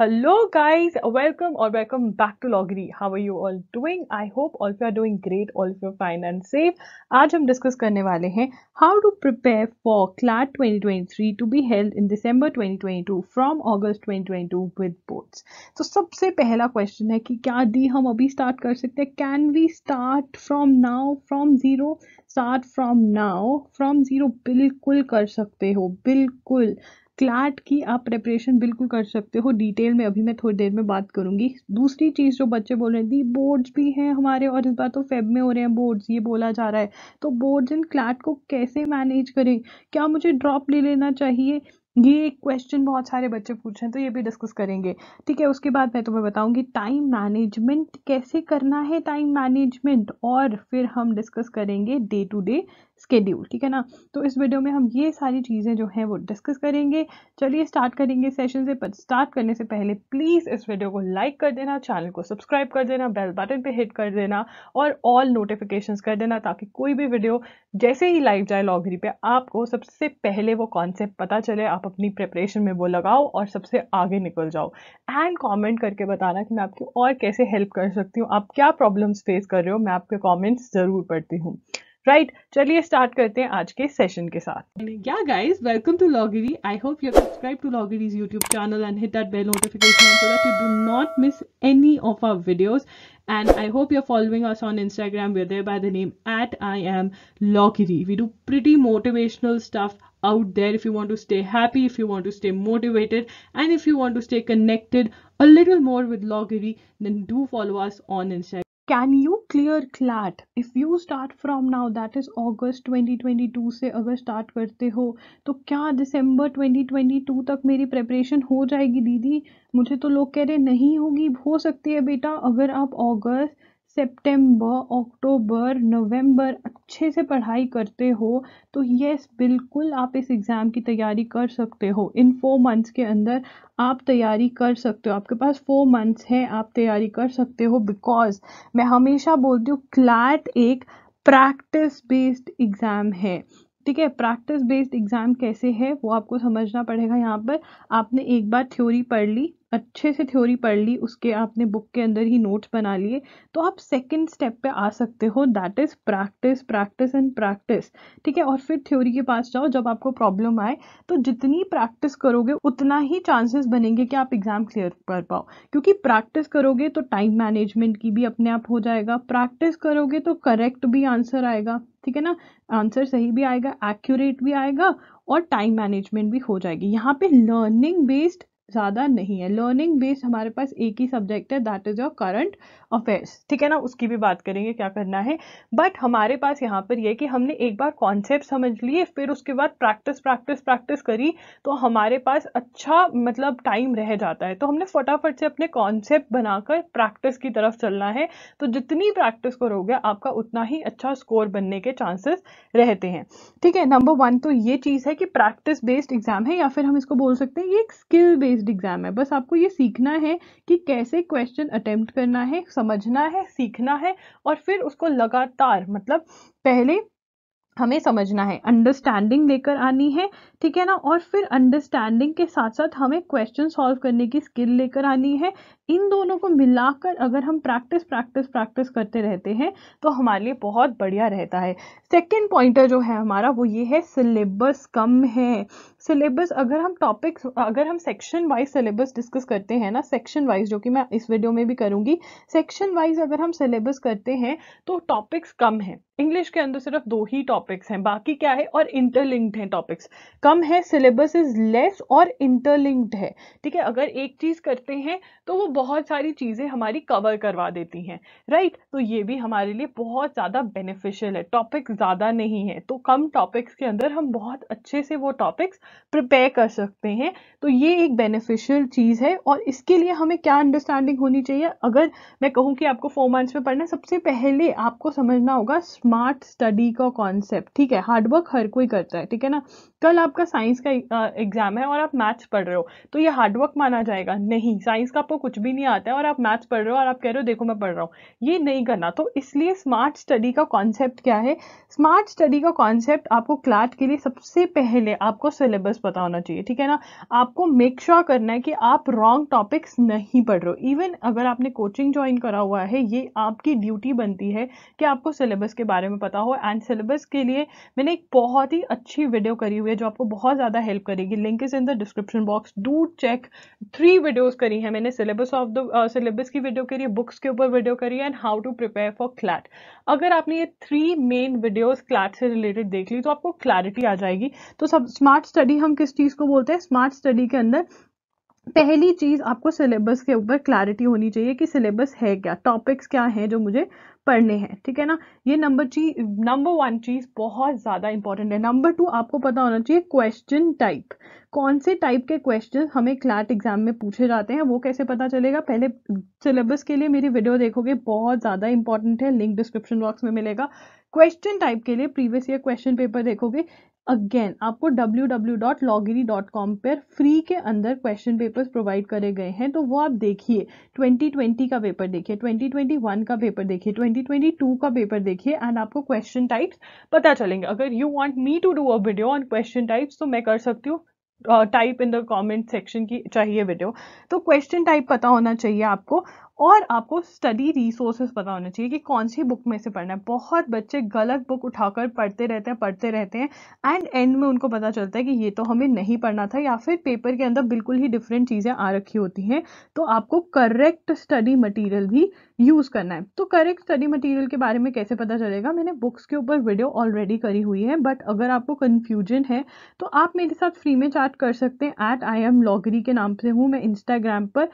Hello guys, welcome और welcome back to लॉगरी how are you all doing? I hope all of you are doing great, all of you are fine आज हम discuss करने वाले हैं how to prepare for CLAT 2023 to be held in December 2022 from August 2022 with boards तो सबसे पहला question है कि क्या दी हम अभी स्टार्ट कर सकते हैं can we start from now from zero start from now from zero बिल्कुल कर सकते हो बिल्कुल क्लाट की आप प्रेपरेशन बिल्कुल कर सकते हो डिटेल में अभी मैं थोड़ी देर में बात करूंगी दूसरी चीज़ जो बच्चे बोल रहे थे बोर्ड्स भी हैं हमारे और इस बार तो फेब में हो रहे हैं बोर्ड्स ये बोला जा रहा है तो बोर्ड्स एंड क्लाट को कैसे मैनेज करें क्या मुझे ड्रॉप ले लेना चाहिए ये एक क्वेश्चन बहुत सारे बच्चे पूछ रहे हैं तो ये भी डिस्कस करेंगे ठीक है उसके बाद मैं तुम्हें बताऊंगी टाइम मैनेजमेंट कैसे करना है टाइम मैनेजमेंट और फिर हम डिस्कस करेंगे डे टू डे स्केड्यूल ठीक है ना तो इस वीडियो में हम ये सारी चीज़ें जो हैं वो डिस्कस करेंगे चलिए स्टार्ट करेंगे सेशन से पर स्टार्ट करने से पहले प्लीज़ इस वीडियो को लाइक कर देना चैनल को सब्सक्राइब कर देना बेल बटन पर हिट कर देना और ऑल नोटिफिकेशंस कर देना ताकि कोई भी वीडियो जैसे ही लाइव जाए लॉगरी पे आपको सबसे पहले वो कॉन्सेप्ट पता चले आप अपनी प्रिपरेशन में वो लगाओ और सबसे आगे निकल जाओ एंड कमेंट करके बताना कि मैं आपकी और कैसे हेल्प कर सकती हूँ आप क्या प्रॉब्लम्स फेस कर रहे हो मैं आपके कमेंट्स ज़रूर पढ़ती हूँ right, चलिए स्टार्ट start हैं आज session. Yeah, guys. Welcome to Logiri. I hope you're subscribed to Logiri's YouTube channel and hit that bell notification so that you do not miss any of our videos. and I hope you're following us on Instagram. We're there by the name at I am Lokiri. We do pretty motivational stuff out there if you want to stay happy, if you want to stay motivated, and if you want to stay connected a little more with Logiri, then do follow us on Instagram. Can you clear CLAT if you start from now that is twenty 2022 से अगर start करते हो तो क्या दिसंबर 2022 तक मेरी preparation हो जाएगी दीदी मुझे तो लोग कह रहे नहीं होगी हो सकती है बेटा अगर आप अगस्त सितंबर अक्टूबर नवंबर अच्छे से पढ़ाई करते हो तो यस बिल्कुल आप इस एग्ज़ाम की तैयारी कर सकते हो इन फोर मंथ्स के अंदर आप तैयारी कर सकते हो आपके पास फोर मंथ्स हैं आप तैयारी कर सकते हो बिकॉज मैं हमेशा बोलती हूँ क्लैट एक प्रैक्टिस बेस्ड एग्ज़ाम है ठीक है प्रैक्टिस बेस्ड एग्ज़ाम कैसे है वो आपको समझना पड़ेगा यहाँ पर आपने एक बार थ्योरी पढ़ ली अच्छे से थ्योरी पढ़ ली उसके आपने बुक के अंदर ही नोट्स बना लिए तो आप सेकंड स्टेप पे आ सकते हो that is practice practice and practice ठीक है और फिर थ्योरी के पास जाओ जब आपको प्रॉब्लम आए तो जितनी प्रैक्टिस करोगे उतना ही चांसेस बनेंगे कि आप एग्ज़ाम क्लियर कर पाओ क्योंकि प्रैक्टिस करोगे तो टाइम मैनेजमेंट की भी अपने आप हो जाएगा प्रैक्टिस करोगे तो करेक्ट भी आंसर आएगा ठीक है ना आंसर सही भी आएगा एक्यूरेट भी आएगा और टाइम मैनेजमेंट भी हो जाएगी यहाँ पे लर्निंग बेस्ड ज़्यादा नहीं है लर्निंग बेस्ड हमारे पास एक ही सब्जेक्ट है that is your current affairs ठीक है ना उसकी भी बात करेंगे क्या करना है बट हमारे पास यहाँ पर यह कि हमने एक बार कॉन्सेप्ट समझ लिए फिर उसके बाद प्रैक्टिस प्रैक्टिस प्रैक्टिस करी तो हमारे पास अच्छा मतलब टाइम रह जाता है तो हमने फटाफट से अपने कॉन्सेप्ट बनाकर प्रैक्टिस की तरफ चलना है तो जितनी प्रैक्टिस करोगे आपका उतना ही अच्छा स्कोर बनने के चांसेस रहते हैं ठीक है नंबर वन तो ये चीज़ है कि प्रैक्टिस बेस्ड एग्जाम है या फिर हम इसको बोल सकते हैं ये एक स्किल बेस्ड बेस्ड एग्ज़ाम है बस आपको ये सीखना है कि कैसे क्वेश्चन अटेम्प्ट करना है समझना है सीखना है और फिर उसको लगातार मतलब पहले हमें समझना है अंडरस्टैंडिंग लेकर आनी है ठीक है ना और फिर अंडरस्टैंडिंग के साथ साथ हमें क्वेश्चन सॉल्व करने की स्किल लेकर आनी है इन दोनों को मिलाकर अगर हम प्रैक्टिस प्रैक्टिस प्रैक्टिस करते रहते हैं तो हमारे लिए बहुत बढ़िया रहता है सेकेंड पॉइंटर जो है हमारा वो ये है सिलेबस कम है सिलेबस अगर हम टॉपिक्स अगर हम सेक्शन वाइज सिलेबस डिस्कस करते हैं ना सेक्शन वाइज जो कि मैं इस वीडियो में भी करूंगी सेक्शन वाइज अगर हम सिलेबस करते हैं तो टॉपिक्स कम हैं इंग्लिश के अंदर सिर्फ दो ही टॉपिक्स हैं बाकी क्या है और इंटरलिंक्ड हैं टॉपिक्स कम है सिलेबस इज लेस और इंटरलिंक्ड है ठीक है अगर एक चीज़ करते हैं तो वो बहुत सारी चीज़ें हमारी कवर करवा देती हैं राइट तो ये भी हमारे लिए बहुत ज़्यादा बेनिफिशियल है टॉपिक्स ज़्यादा नहीं है तो कम टॉपिक्स के अंदर हम बहुत अच्छे से वो टॉपिक्स प्रिपेयर कर सकते हैं तो ये एक बेनिफिशियल चीज़ है और इसके लिए हमें क्या अंडरस्टैंडिंग होनी चाहिए अगर मैं कहूँ कि आपको फोर मंथ्स में पढ़ना सबसे पहले आपको समझना होगा स्मार्ट स्टडी का कॉन्सेप्ट ठीक है हार्डवर्क हर कोई करता है ठीक है ना कल आपका साइंस का एग्जाम है और आप मैथ्स पढ़ रहे हो तो ये हार्डवर्क माना जाएगा नहीं साइंस का आपको कुछ भी नहीं आता है और आप मैथ्स पढ़ रहे हो और आप कह रहे हो देखो मैं पढ़ रहा हूँ ये नहीं करना तो इसलिए स्मार्ट स्टडी का कॉन्सेप्ट क्या है स्मार्ट स्टडी का कॉन्सेप्ट आपको क्लाट के लिए सबसे पहले आपको सिलेबस पता होना चाहिए ठीक है ना आपको मेक श्योर sure करना है कि आप रॉन्ग टॉपिक्स नहीं पढ़ रहे हो इवन अगर आपने कोचिंग ज्वाइन करा हुआ है ये आपकी ड्यूटी बनती है कि आपको सिलेबस के बारे में पता हो एंड सिलेबस के लिए मैंने एक बहुत ही अच्छी वीडियो करी हुई है है जो आपको बहुत ज़्यादा हेल्प करेगी link is in the description box do check three videos करी हैं मैंने सिलेबस ऑफ द सिलेबस की वीडियो करी है बुक्स के ऊपर वीडियो करी है and how to prepare for CLAT अगर आपने ये थ्री मेन वीडियोज़ क्लैट से रिलेटेड देख ली तो आपको क्लैरिटी आ जाएगी तो सब स्मार्ट स्टडी हम किस चीज़ को बोलते हैं स्मार्ट स्टडी के अंदर पहली चीज़ आपको सिलेबस के ऊपर क्लैरिटी होनी चाहिए कि सिलेबस है क्या टॉपिक्स क्या हैं जो मुझे पढ़ने हैं ठीक है ना ये नंबर चीज नंबर वन चीज बहुत ज्यादा इंपॉर्टेंट है नंबर टू आपको पता होना चाहिए क्वेश्चन टाइप कौन से टाइप के क्वेश्चन हमें क्लैट एग्जाम में पूछे जाते हैं वो कैसे पता चलेगा पहले सिलेबस के लिए मेरी वीडियो देखोगे बहुत ज़्यादा इंपॉर्टेंट है लिंक डिस्क्रिप्शन बॉक्स में मिलेगा क्वेश्चन टाइप के लिए प्रीवियस ईयर क्वेश्चन पेपर देखोगे अगेन आपको कॉम पर फ्री के अंदर क्वेश्चन पेपर्स प्रोवाइड करे गए हैं तो वो आप देखिए 2020 का पेपर देखिए 2021 का पेपर देखिए 2022 का पेपर देखिए एंड आपको क्वेश्चन टाइप्स पता चलेंगे अगर you want me to do a video on question types तो मैं कर सकती हूँ type in the comment section की चाहिए वीडियो तो क्वेश्चन टाइप पता होना चाहिए आपको और आपको स्टडी रिसोर्सेज पता होना चाहिए कि कौन सी बुक में से पढ़ना है बहुत बच्चे गलत बुक उठाकर पढ़ते रहते हैं पढ़ते रहते हैं एंड एंड में उनको पता चलता है कि ये तो हमें नहीं पढ़ना था या फिर पेपर के अंदर बिल्कुल ही डिफरेंट चीज़ें आ रखी होती हैं तो आपको करेक्ट स्टडी मटीरियल भी यूज़ करना है तो करेक्ट स्टडी मटीरियल के बारे में कैसे पता चलेगा मैंने बुक्स के ऊपर वीडियो ऑलरेडी करी हुई है बट अगर आपको कन्फ्यूजन है तो आप मेरे साथ फ्री में चैट कर सकते हैं ऐट आई एम लॉगरी के नाम से हूँ मैं इंस्टाग्राम पर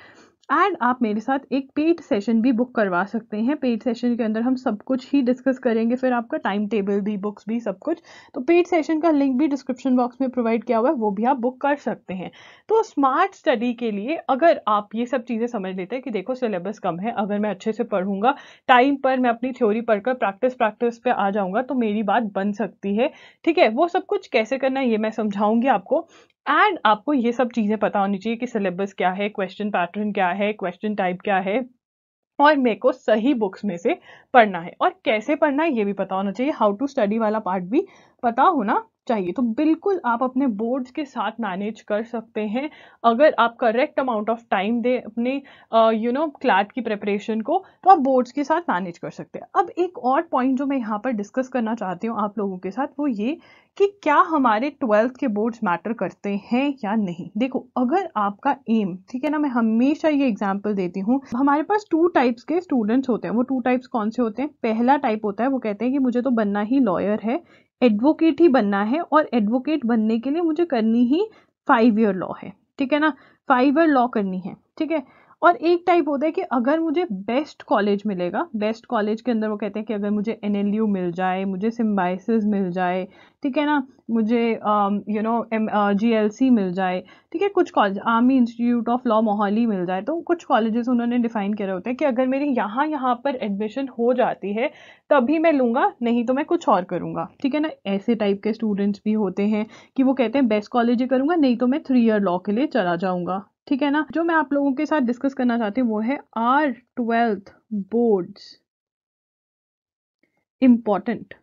एंड आप मेरे साथ एक पेड सेशन भी बुक करवा सकते हैं पेड सेशन के अंदर हम सब कुछ ही डिस्कस करेंगे फिर आपका टाइम टेबल भी बुक्स भी सब कुछ तो पेड सेशन का लिंक भी डिस्क्रिप्शन बॉक्स में प्रोवाइड किया हुआ है वो भी आप बुक कर सकते हैं तो स्मार्ट स्टडी के लिए अगर आप ये सब चीज़ें समझ लेते हैं कि देखो सिलेबस कम है अगर मैं अच्छे से पढ़ूंगा टाइम पर मैं अपनी थ्योरी पढ़कर प्रैक्टिस प्रैक्टिस पर आ जाऊँगा तो मेरी बात बन सकती है ठीक है वो सब कुछ कैसे करना है ये मैं समझाऊंगी आपको एंड आपको ये सब चीज़ें पता होनी चाहिए कि सिलेबस क्या है क्वेश्चन पैटर्न क्या है क्वेश्चन टाइप क्या है और मेरे को सही बुक्स में से पढ़ना है और कैसे पढ़ना है ये भी पता होना चाहिए हाउ टू स्टडी वाला पार्ट भी पता होना चाहिए तो बिल्कुल आप अपने बोर्ड्स के साथ मैनेज कर सकते हैं अगर आप करेक्ट अमाउंट ऑफ टाइम दें अपने यू नो क्लैट की प्रिपरेशन को तो आप बोर्ड्स के साथ मैनेज कर सकते हैं अब एक और पॉइंट जो मैं यहाँ पर डिस्कस करना चाहती हूँ आप लोगों के साथ वो ये कि क्या हमारे ट्वेल्थ के बोर्ड्स मैटर करते हैं या नहीं देखो अगर आपका एम ठीक है ना मैं हमेशा ये एग्जाम्पल देती हूँ हमारे पास टू टाइप्स के स्टूडेंट्स होते हैं वो टू टाइप्स कौन से होते हैं पहला टाइप होता है वो कहते हैं कि मुझे तो बनना ही लॉयर है एडवोकेट ही बनना है और एडवोकेट बनने के लिए मुझे करनी ही फाइव ईयर लॉ है ठीक है ना फाइव ईयर लॉ करनी है ठीक है और एक टाइप होता है कि अगर मुझे बेस्ट कॉलेज मिलेगा बेस्ट कॉलेज के अंदर वो कहते हैं कि अगर मुझे एन मिल जाए मुझे सिम्बाइसिस मिल जाए ठीक है ना मुझे यू नो एम जी मिल जाए ठीक है कुछ college Army Institute of Law Mohali मिल जाए तो कुछ कॉलेजेस उन्होंने डिफाइन करे होते हैं कि अगर मेरी यहाँ यहाँ पर एडमिशन हो जाती है तभी मैं लूँगा नहीं तो मैं कुछ और करूँगा ठीक है ना ऐसे टाइप के स्टूडेंट्स भी होते हैं कि वो कहते हैं बेस्ट कॉलेज ही करूँगा नहीं तो मैं थ्री ईयर लॉ के लिए चला जाऊँगा ठीक है ना जो मैं आप लोगों के साथ डिस्कस करना चाहती हूँ वो है आर ट्वेल्थ बोर्ड्स इम्पॉर्टेंट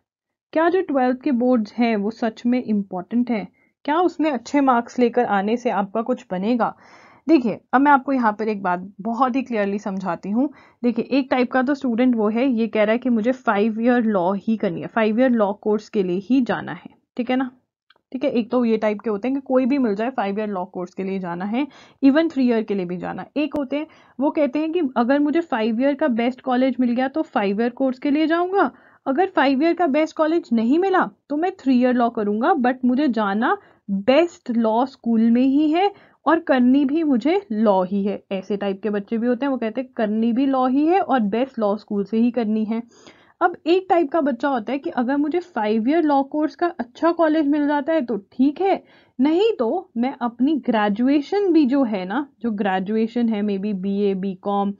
क्या जो ट्वेल्थ के बोर्ड्स हैं वो सच में इम्पॉर्टेंट हैं क्या उसमें अच्छे मार्क्स लेकर आने से आपका कुछ बनेगा देखिए अब मैं आपको यहाँ पर एक बात बहुत ही क्लियरली समझाती हूँ देखिए एक टाइप का तो स्टूडेंट वो है ये कह रहा है कि मुझे फाइव ईयर लॉ ही करनी है फाइव ईयर लॉ कोर्स के लिए ही जाना है ठीक है ना ठीक है एक तो ये टाइप के होते हैं कि कोई भी मिल जाए फाइव ईयर लॉ कोर्स के लिए जाना है इवन थ्री ईयर के लिए भी जाना एक होते हैं वो कहते हैं कि अगर मुझे फाइव ईयर का बेस्ट कॉलेज मिल गया तो फाइव ईयर कोर्स के लिए जाऊँगा अगर फाइव ईयर का बेस्ट कॉलेज नहीं मिला तो मैं थ्री ईयर लॉ करूँगा बट मुझे जाना बेस्ट लॉ स्कूल में ही है और करनी भी मुझे लॉ ही है ऐसे टाइप के बच्चे भी होते हैं वो कहते हैं करनी भी लॉ ही है और बेस्ट लॉ स्कूल से ही करनी है अब एक टाइप का बच्चा होता है कि अगर मुझे फाइव ईयर लॉ कोर्स का अच्छा कॉलेज मिल जाता है तो ठीक है नहीं तो मैं अपनी ग्रेजुएशन भी जो है ना जो ग्रेजुएशन है maybe B A B com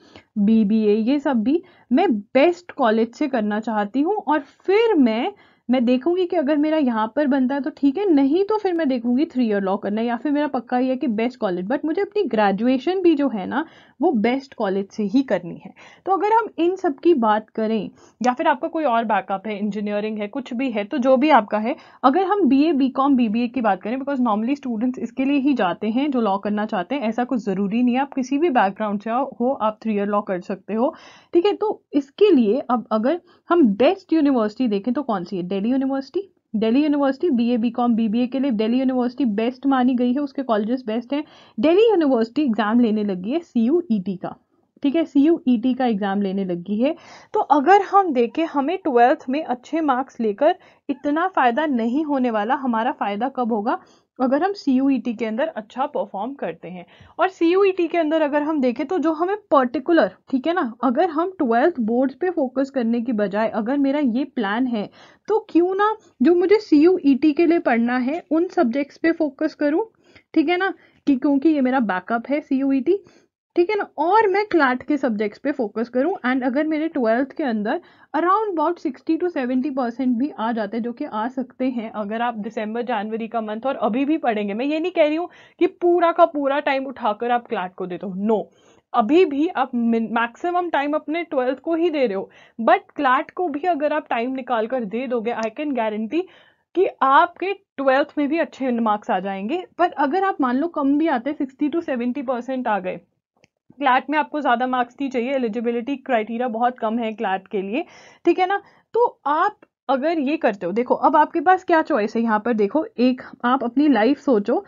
B B A ये सब भी मैं बेस्ट कॉलेज से करना चाहती हूँ और फिर मैं मैं देखूंगी कि अगर मेरा यहाँ पर बनता है तो ठीक है नहीं तो फिर मैं देखूंगी थ्री ईयर लॉ करना या फिर मेरा पक्का ही है कि बेस्ट कॉलेज बट मुझे अपनी ग्रेजुएशन भी जो है ना वो बेस्ट कॉलेज से ही करनी है तो अगर हम इन सब की बात करें या फिर आपका कोई और बैकअप है इंजीनियरिंग है कुछ भी है तो जो भी आपका है अगर हम B A B com B B A की बात करें बिकॉज नॉर्मली स्टूडेंट्स इसके लिए ही जाते हैं जो लॉ करना चाहते हैं ऐसा कुछ ज़रूरी नहीं है आप किसी भी बैकग्राउंड से हो आप थ्री ईयर लॉ कर सकते हो ठीक है तो इसके लिए अब अगर हम बेस्ट यूनिवर्सिटी देखें तो कौन सी है Delhi university Delhi university B B A com B B A के लिए दिल्ली यूनिवर्सिटी बेस्ट मानी गई है उसके कॉलेजेस बेस्ट हैं दिल्ली यूनिवर्सिटी एग्जाम लेने लगी है सी यू ई टी का ठीक है सी यू ई टी का एग्ज़ाम लेने लगी है तो अगर हम देखें हमें ट्वेल्थ में अच्छे मार्क्स लेकर इतना फ़ायदा नहीं होने वाला हमारा फ़ायदा कब होगा अगर हम सी e के अंदर अच्छा परफॉर्म करते हैं और सी e के अंदर अगर हम देखें तो जो हमें पर्टिकुलर ठीक है ना अगर हम ट्वेल्थ बोर्ड्स पे फोकस करने की बजाय अगर मेरा ये प्लान है तो क्यों ना जो मुझे सी e के लिए पढ़ना है उन सब्जेक्ट्स पे फोकस करूँ ठीक है ना कि क्योंकि ये मेरा बैकअप है सी ठीक है ना और मैं क्लैट के सब्जेक्ट्स पे फोकस करूँ एंड अगर मेरे ट्वेल्थ के अंदर around about sixty to seventy percent भी आ जाते हैं जो कि आ सकते हैं अगर आप दिसंबर जनवरी का मंथ और अभी भी पढ़ेंगे मैं ये नहीं कह रही हूँ कि पूरा का पूरा टाइम उठाकर आप क्लैट को दे दो नो अभी भी आप मैक्सिमम टाइम अपने ट्वेल्थ को ही दे रहे हो बट क्लैट को भी अगर आप टाइम निकाल कर दे दोगे आई कैन गारंटी कि आपके ट्वेल्थ में भी अच्छे मार्क्स आ जाएंगे पर अगर आप मान लो कम भी आते सिक्सटी टू सेवेंटी परसेंट आ गए क्लैट में आपको ज़्यादा मार्क्स नहीं चाहिए एलिजिबिलिटी क्राइटेरिया बहुत कम है क्लैट के लिए ठीक है ना तो आप अगर ये करते हो देखो अब आपके पास क्या चॉइस है यहाँ पर देखो एक आप अपनी लाइफ सोचो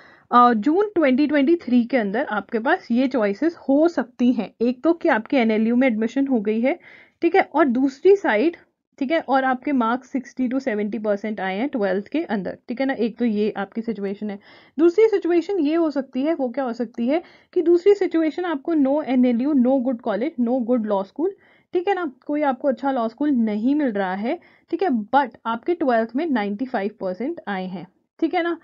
जून 2023 के अंदर आपके पास ये चॉइसेस हो सकती हैं एक तो कि आपके एनएलयू में एडमिशन हो गई है ठीक है और दूसरी साइड ठीक है और आपके मार्क्स 60 टू 70 परसेंट आए हैं ट्वेल्थ के अंदर ठीक है ना एक तो ये आपकी सिचुएशन है दूसरी सिचुएशन ये हो सकती है वो क्या हो सकती है कि दूसरी सिचुएशन आपको no N L U no good college no good law school ठीक है ना कोई आपको अच्छा लॉ स्कूल नहीं मिल रहा है ठीक है बट आपके ट्वेल्थ में फाइव परसेंट आए हैं ठीक है ना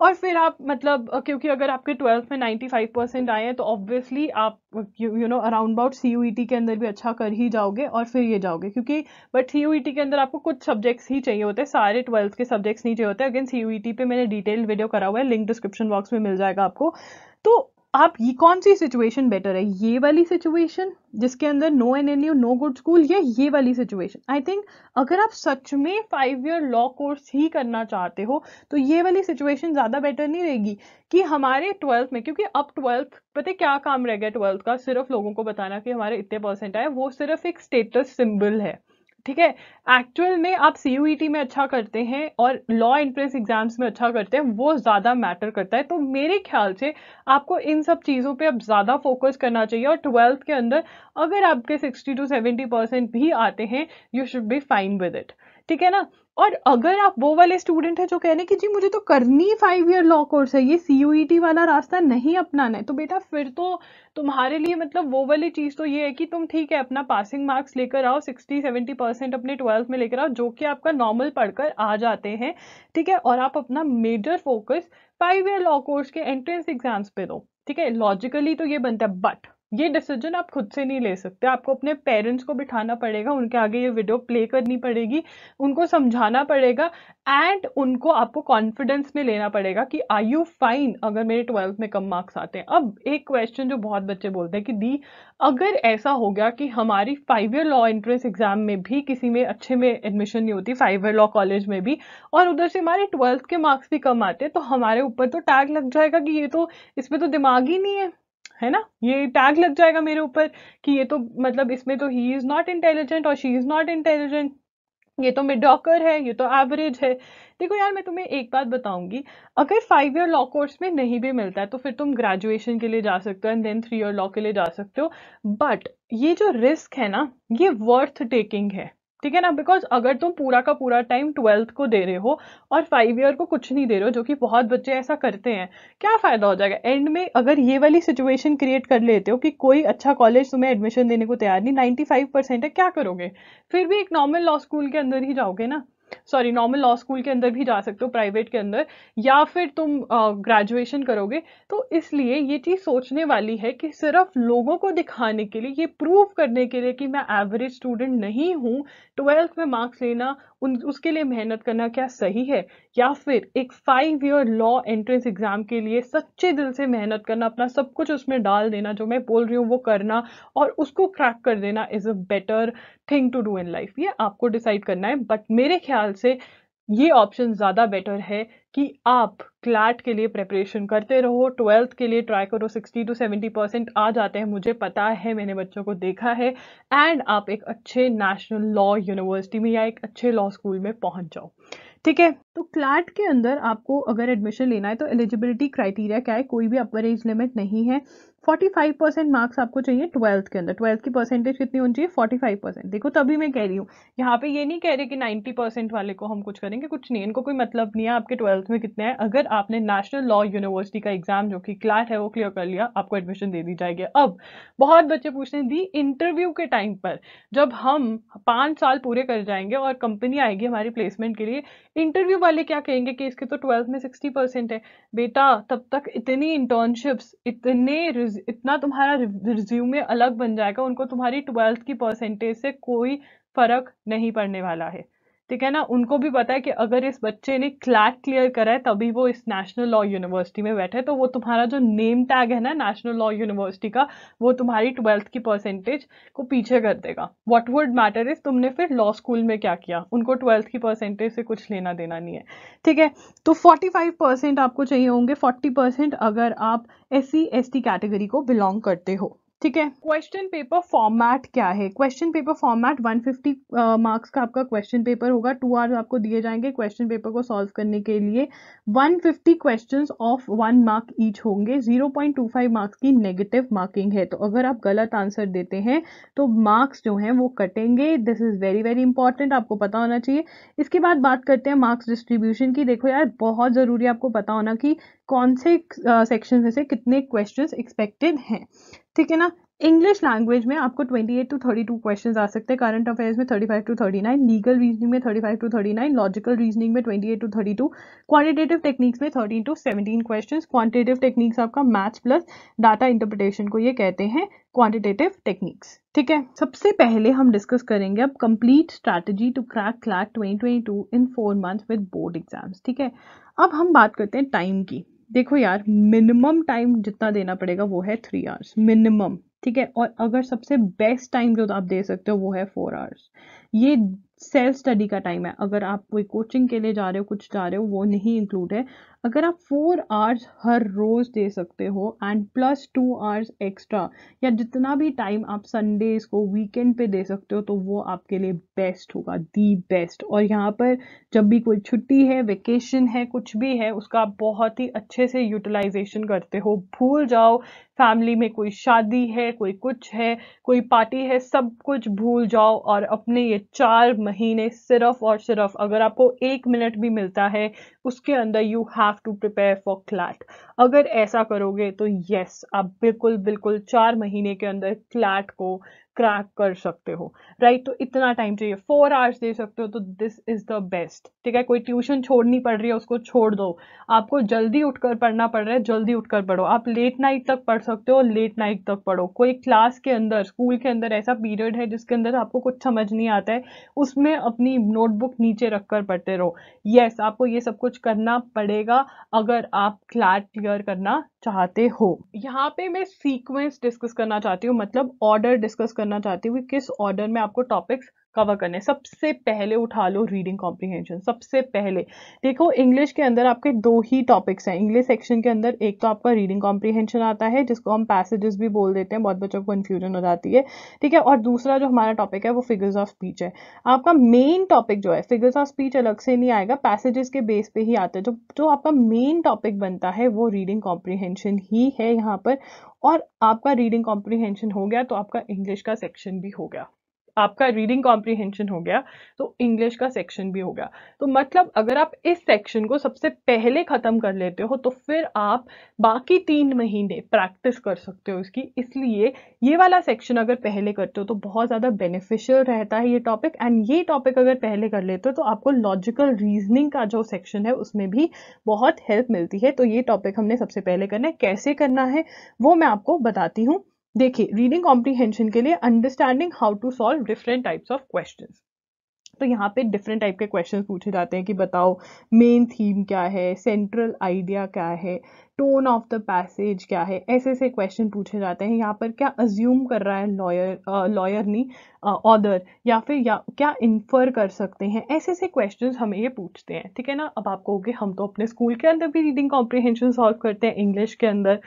और फिर आप मतलब क्योंकि अगर आपके ट्वेल्थ में 95 परसेंट आए हैं तो ऑब्वियसली आप you know around about C U के अंदर भी अच्छा कर ही जाओगे और फिर ये जाओगे क्योंकि बट सी यू के अंदर आपको कुछ सब्जेक्ट्स ही चाहिए होते हैं सारे ट्वेल्थ के सब्जेक्ट्स नहीं चाहिए होते अगेन सी यू पे मैंने डिटेल वीडियो करा हुआ है लिंक डिस्क्रिप्शन बॉक्स में मिल जाएगा आपको तो आप ये कौन सी सिचुएशन बेटर है ये वाली सिचुएशन जिसके अंदर no N N U no good school या ये वाली सिचुएशन आई थिंक अगर आप सच में फाइव ईयर लॉ कोर्स ही करना चाहते हो तो ये वाली सिचुएशन ज़्यादा बेटर नहीं रहेगी कि हमारे ट्वेल्थ में क्योंकि अब ट्वेल्थ पता क्या काम रह गया ट्वेल्थ का सिर्फ लोगों को बताना कि हमारे इतने परसेंट आए वो सिर्फ एक स्टेटस सिंबल है ठीक है एक्चुअल में आप सी e में अच्छा करते हैं और लॉ एंट्रेंस एग्जाम्स में अच्छा करते हैं वो ज़्यादा मैटर करता है तो मेरे ख्याल से आपको इन सब चीज़ों पे अब ज़्यादा फोकस करना चाहिए और ट्वेल्थ के अंदर अगर आपके 60 टू 70 परसेंट भी आते हैं you should be fine with it ठीक है ना और अगर आप वो वाले स्टूडेंट हैं जो कह रहे हैं कि जी मुझे तो करनी फाइव ईयर लॉ कोर्स है ये सी e वाला रास्ता नहीं अपनाना है तो बेटा फिर तो तुम्हारे लिए मतलब वो वाली चीज़ तो ये है कि तुम ठीक है अपना पासिंग मार्क्स लेकर आओ सिक्सटी सेवेंटी परसेंट अपने ट्वेल्थ में लेकर आओ जो कि आपका नॉर्मल पढ़कर आ जाते हैं ठीक है और आप अपना major focus five year law course के एंट्रेंस एग्जाम्स पे दो ठीक है लॉजिकली तो ये बनता है बट ये डिसीजन आप खुद से नहीं ले सकते आपको अपने पेरेंट्स को बिठाना पड़ेगा उनके आगे ये वीडियो प्ले करनी पड़ेगी उनको समझाना पड़ेगा एंड उनको आपको कॉन्फिडेंस में लेना पड़ेगा कि आई यू फाइन अगर मेरे ट्वेल्थ में कम मार्क्स आते हैं अब एक क्वेश्चन जो बहुत बच्चे बोलते हैं कि दी अगर ऐसा हो गया कि हमारी five year law entrance exam में भी किसी में अच्छे में एडमिशन नहीं होती फाइव ईयर लॉ कॉलेज में भी और उधर से हमारे ट्वेल्थ के मार्क्स भी कम आते हैं तो हमारे ऊपर तो टैग लग जाएगा कि ये तो इसमें तो दिमाग ही नहीं है है ना ये टैग लग जाएगा मेरे ऊपर कि ये तो मतलब इसमें तो ही इज़ नॉट इंटेलिजेंट और शी इज़ नॉट इंटेलिजेंट ये तो मिडॉकर है ये तो एवरेज है देखो यार मैं तुम्हें एक बात बताऊंगी अगर फाइव ईयर लॉ कोर्स में नहीं भी मिलता है तो फिर तुम ग्रेजुएशन के लिए जा सकते हो and then three year law के लिए जा सकते हो बट ये जो रिस्क है ना ये वर्थ टेकिंग है ठीक है ना बिकॉज अगर तुम पूरा का पूरा टाइम ट्वेल्थ को दे रहे हो और फाइव ईयर को कुछ नहीं दे रहे हो जो कि बहुत बच्चे ऐसा करते हैं क्या फ़ायदा हो जाएगा एंड में अगर ये वाली सिचुएशन क्रिएट कर लेते हो कि कोई अच्छा कॉलेज तुम्हें एडमिशन देने को तैयार नहीं नाइन्टी फाइव परसेंट है क्या करोगे फिर भी एक नॉर्मल लॉ स्कूल के अंदर ही जाओगे ना सॉरी नॉर्मल लॉ स्कूल के अंदर भी जा सकते हो प्राइवेट के अंदर या फिर तुम ग्रेजुएशन uh, करोगे तो इसलिए ये चीज़ सोचने वाली है कि सिर्फ लोगों को दिखाने के लिए ये प्रूव करने के लिए कि मैं एवरेज स्टूडेंट नहीं हूँ ट्वेल्थ में मार्क्स लेना उन उसके लिए मेहनत करना क्या सही है या फिर एक five year law entrance exam के लिए सच्चे दिल से मेहनत करना अपना सब कुछ उसमें डाल देना जो मैं बोल रही हूँ वो करना और उसको क्रैक कर देना is a better thing to do in life ये आपको डिसाइड करना है बट मेरे ख्याल से ये ऑप्शन ज़्यादा बेटर है कि आप क्लैट के लिए प्रेपरेशन करते रहो ट्वेल्थ के लिए ट्राई करो 60 टू 70 परसेंट आ जाते हैं मुझे पता है मैंने बच्चों को देखा है एंड आप एक अच्छे नेशनल लॉ यूनिवर्सिटी में या एक अच्छे लॉ स्कूल में पहुंच जाओ ठीक है तो क्लैट के अंदर आपको अगर एडमिशन लेना है तो एलिजिबिलिटी क्राइटेरिया क्या है कोई भी अपर एज लिमिट नहीं है 45 परसेंट मार्क्स आपको चाहिए ट्वेल्थ के अंदर ट्वेल्थ की परसेंटेज कितनी होनी चाहिए 45 परसेंट देखो तभी मैं कह रही हूँ यहाँ पे ये नहीं कह रहे कि 90 परसेंट वाले को हम कुछ करेंगे कुछ नहीं इनको कोई मतलब नहीं है आपके ट्वेल्थ में कितने हैं अगर आपने नेशनल लॉ यूनिवर्सिटी का एग्जाम जो कि क्लैट है वो क्लियर कर लिया आपको एडमिशन दे दी जाएगी अब बहुत बच्चे पूछते हैं दी इंटरव्यू के टाइम पर जब हम पाँच साल पूरे कर जाएंगे और कंपनी आएगी हमारी प्लेसमेंट के लिए इंटरव्यू वाले क्या कहेंगे कि इसके तो ट्वेल्थ में सिक्सटी है बेटा तब तक इतनी इंटर्नशिप्स इतने इतना तुम्हारा रिज्यूमे अलग बन जाएगा उनको तुम्हारी ट्वेल्थ की परसेंटेज से कोई फर्क नहीं पड़ने वाला है ठीक है ना उनको भी पता है कि अगर इस बच्चे ने क्लैट क्लियर करा है तभी वो इस नेशनल लॉ यूनिवर्सिटी में बैठे तो वो तुम्हारा जो नेम टैग है ना नेशनल लॉ यूनिवर्सिटी का वो तुम्हारी ट्वेल्थ की परसेंटेज को पीछे कर देगा वॉट वुड मैटर इज तुमने फिर लॉ स्कूल में क्या किया उनको ट्वेल्थ की परसेंटेज से कुछ लेना देना नहीं है ठीक है तो फोर्टी फाइव परसेंट आपको चाहिए होंगे फोर्टी परसेंट अगर आप S C S T category को बिलोंग करते हो ठीक है क्वेश्चन पेपर फॉर्मेट क्या है question paper format 150 marks uh, का आपका क्वेश्चन पेपर होगा टू आवर्स आपको दिए जाएंगे क्वेश्चन पेपर को सॉल्व करने के लिए 150 questions of one mark each होंगे 0.25 मार्क्स की नेगेटिव मार्किंग है तो अगर आप गलत आंसर देते हैं तो मार्क्स जो हैं वो कटेंगे this is very very important आपको पता होना चाहिए इसके बाद बात करते हैं मार्क्स डिस्ट्रीब्यूशन की देखो यार बहुत ज़रूरी आपको पता होना कि कौन से सेक्शन uh, में से कितने क्वेश्चन एक्सपेक्टेड हैं ठीक है ना इंग्लिश लैंग्वेज में आपको 28 टू 32 क्वेश्चन आ सकते हैं करंट अफेयर्स में 35 टू 39 लीगल रीजनिंग में 35 टू 39 लॉजिकल रीजनिंग में 28 टू 32 क्वानिटेटिव टेक्निक्स में 13 टू 17 क्वेश्चंस क्वांटिटेटिव टेक्निक्स आपका मैथ्स प्लस डाटा इंटरप्रिटेशन को ये कहते हैं क्वांटिटेटिव टेक्निक्स ठीक है सबसे पहले हम डिस्कस करेंगे अब कंप्लीट स्ट्रैटेजी टू क्रैक क्लैक to in four month with board exams ठीक है अब हम बात करते हैं टाइम की देखो यार मिनिमम टाइम जितना देना पड़ेगा वो है थ्री आवर्स मिनिमम ठीक है और अगर सबसे बेस्ट टाइम जो आप दे सकते हो वो है फोर आवर्स ये सेल्फ स्टडी का टाइम है अगर आप कोई कोचिंग के लिए जा रहे हो कुछ जा रहे हो वो नहीं इंक्लूड है अगर आप फोर आवर्स हर रोज़ दे सकते हो and plus two hours extra या जितना भी टाइम आप संडेज को वीकेंड पे दे सकते हो तो वो आपके लिए बेस्ट होगा दी बेस्ट और यहाँ पर जब भी कोई छुट्टी है वेकेशन है कुछ भी है उसका आप बहुत ही अच्छे से यूटिलाइजेशन करते हो भूल जाओ फैमिली में कोई शादी है कोई कुछ है कोई पार्टी है सब कुछ भूल जाओ और अपने ये चार महीने सिर्फ और सिर्फ अगर आपको एक मिनट भी मिलता है उसके अंदर you have to prepare for CLAT अगर ऐसा करोगे तो yes, आप बिल्कुल बिल्कुल चार महीने के अंदर क्लैट को क्रैक कर सकते हो राइट right? तो इतना टाइम चाहिए फोर आवर्स दे सकते हो तो दिस इज द बेस्ट ठीक है कोई ट्यूशन छोड़नी पड़ रही है उसको छोड़ दो आपको जल्दी उठकर पढ़ना पड़ रहा है जल्दी उठकर पढ़ो आप लेट नाइट तक पढ़ सकते हो लेट नाइट तक पढ़ो कोई क्लास के अंदर स्कूल के अंदर ऐसा पीरियड है जिसके अंदर आपको कुछ समझ नहीं आता है उसमें अपनी नोटबुक नीचे रख कर पढ़ते रहो यस yes, आपको ये सब कुछ करना पड़ेगा अगर आप क्लैट क्लियर करना चाहते हो यहाँ पे मैं सीक्वेंस डिस्कस करना चाहती हूँ मतलब ऑर्डर डिस्कस करना करना चाहती हूँ कि किस ऑर्डर में आपको टॉपिक्स कवर करने सबसे पहले उठा लो रीडिंग कॉम्प्रीहेंशन सबसे पहले देखो इंग्लिश के अंदर आपके दो ही टॉपिक्स हैं इंग्लिश सेक्शन के अंदर एक तो आपका रीडिंग कॉम्प्रीहेंशन आता है जिसको हम पैसेजेस भी बोल देते हैं बहुत बच्चों को कन्फ्यूजन हो जाती है ठीक है और दूसरा जो हमारा टॉपिक है वो फिगर्स ऑफ स्पीच है आपका मेन टॉपिक जो है फिगर्स ऑफ स्पीच अलग से नहीं आएगा पैसेजेस के बेस पे ही आता है जो जो आपका मेन टॉपिक बनता है वो रीडिंग कॉम्प्रीहेंशन ही है यहाँ पर और आपका रीडिंग कॉम्प्रीहेंशन हो गया तो आपका इंग्लिश का सेक्शन भी हो गया आपका रीडिंग कॉम्प्रीहेंशन हो गया तो इंग्लिश का सेक्शन भी हो गया तो मतलब अगर आप इस सेक्शन को सबसे पहले ख़त्म कर लेते हो तो फिर आप बाकी तीन महीने प्रैक्टिस कर सकते हो इसकी इसलिए ये वाला सेक्शन अगर पहले करते हो तो बहुत ज़्यादा बेनिफिशियल रहता है ये टॉपिक एंड ये टॉपिक अगर पहले कर लेते हो तो आपको लॉजिकल रीजनिंग का जो सेक्शन है उसमें भी बहुत हेल्प मिलती है तो ये टॉपिक हमने सबसे पहले करना है कैसे करना है वो मैं आपको बताती हूँ देखिए रीडिंग कॉम्प्रीहेंशन के लिए understanding how to solve different types of question तो यहाँ पे डिफरेंट टाइप के क्वेश्चन पूछे जाते हैं कि बताओ मेन थीम क्या है सेंट्रल आइडिया क्या है टोन ऑफ द पैसेज क्या है ऐसे ऐसे क्वेश्चन पूछे जाते हैं यहाँ पर क्या अज्यूम कर रहा है लॉयर लॉयर नहीं ऑदर या फिर या क्या इन्फर कर सकते हैं ऐसे ऐसे क्वेश्चन हमें ये पूछते हैं ठीक है ना अब आप कहोगे हम तो अपने स्कूल के अंदर भी रीडिंग कॉम्प्रिहेंशन सॉल्व करते हैं इंग्लिश के अंदर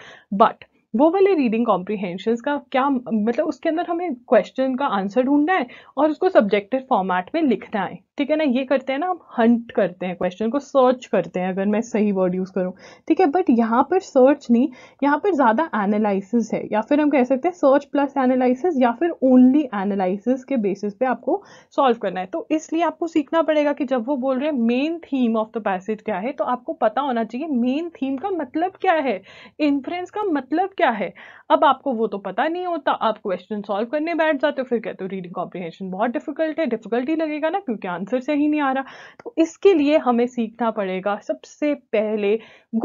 बट वो वाले रीडिंग कॉम्प्रीहेंशन का क्या मतलब उसके अंदर हमें क्वेश्चन का आंसर ढूंढना है और उसको सब्जेक्टिव फॉर्मेट में लिखना है ठीक है ना ये करते हैं ना हम हंट करते हैं क्वेश्चन को सर्च करते हैं अगर मैं सही वर्ड यूज़ करूँ ठीक है बट यहाँ पर सर्च नहीं यहाँ पर ज़्यादा एनालिसिस है या फिर हम कह सकते हैं सर्च प्लस एनालिसिस या फिर ओनली एनालिसिस के बेसिस पे आपको सॉल्व करना है तो इसलिए आपको सीखना पड़ेगा कि जब वो बोल रहे हैं main theme of the passage क्या है तो आपको पता होना चाहिए मेन थीम का मतलब क्या है इन्फ्रेंस का मतलब क्या है अब आपको वो तो पता नहीं होता आप क्वेश्चन सॉल्व करने बैठ जाते हो फिर कहते हो रीडिंग कॉम्प्रिहेंशन बहुत डिफिकल्ट है डिफिकल्टी लगेगा ना क्योंकि आंसर आंसर सही नहीं आ रहा तो इसके लिए हमें सीखना पड़ेगा सबसे पहले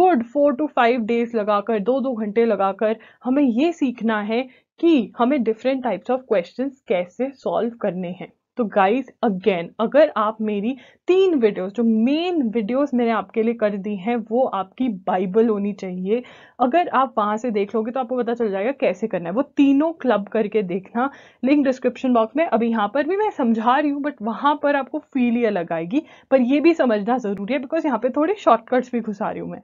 good four to five days लगाकर दो दो घंटे लगाकर हमें ये सीखना है कि हमें डिफरेंट टाइप्स ऑफ क्वेश्चंस कैसे सॉल्व करने हैं तो गाइस अगेन अगर आप मेरी तीन वीडियोस जो मेन वीडियोस मैंने आपके लिए कर दी हैं वो आपकी बाइबल होनी चाहिए अगर आप वहाँ से देख लोगे तो आपको पता चल जाएगा कैसे करना है वो तीनों क्लब करके देखना लिंक डिस्क्रिप्शन बॉक्स में अभी यहाँ पर भी मैं समझा रही हूँ बट वहाँ पर आपको फील ही अलग आएगी पर ये भी समझना ज़रूरी है बिकॉज यहाँ पर थोड़े शॉर्टकट्स भी घुसा रही हूँ मैं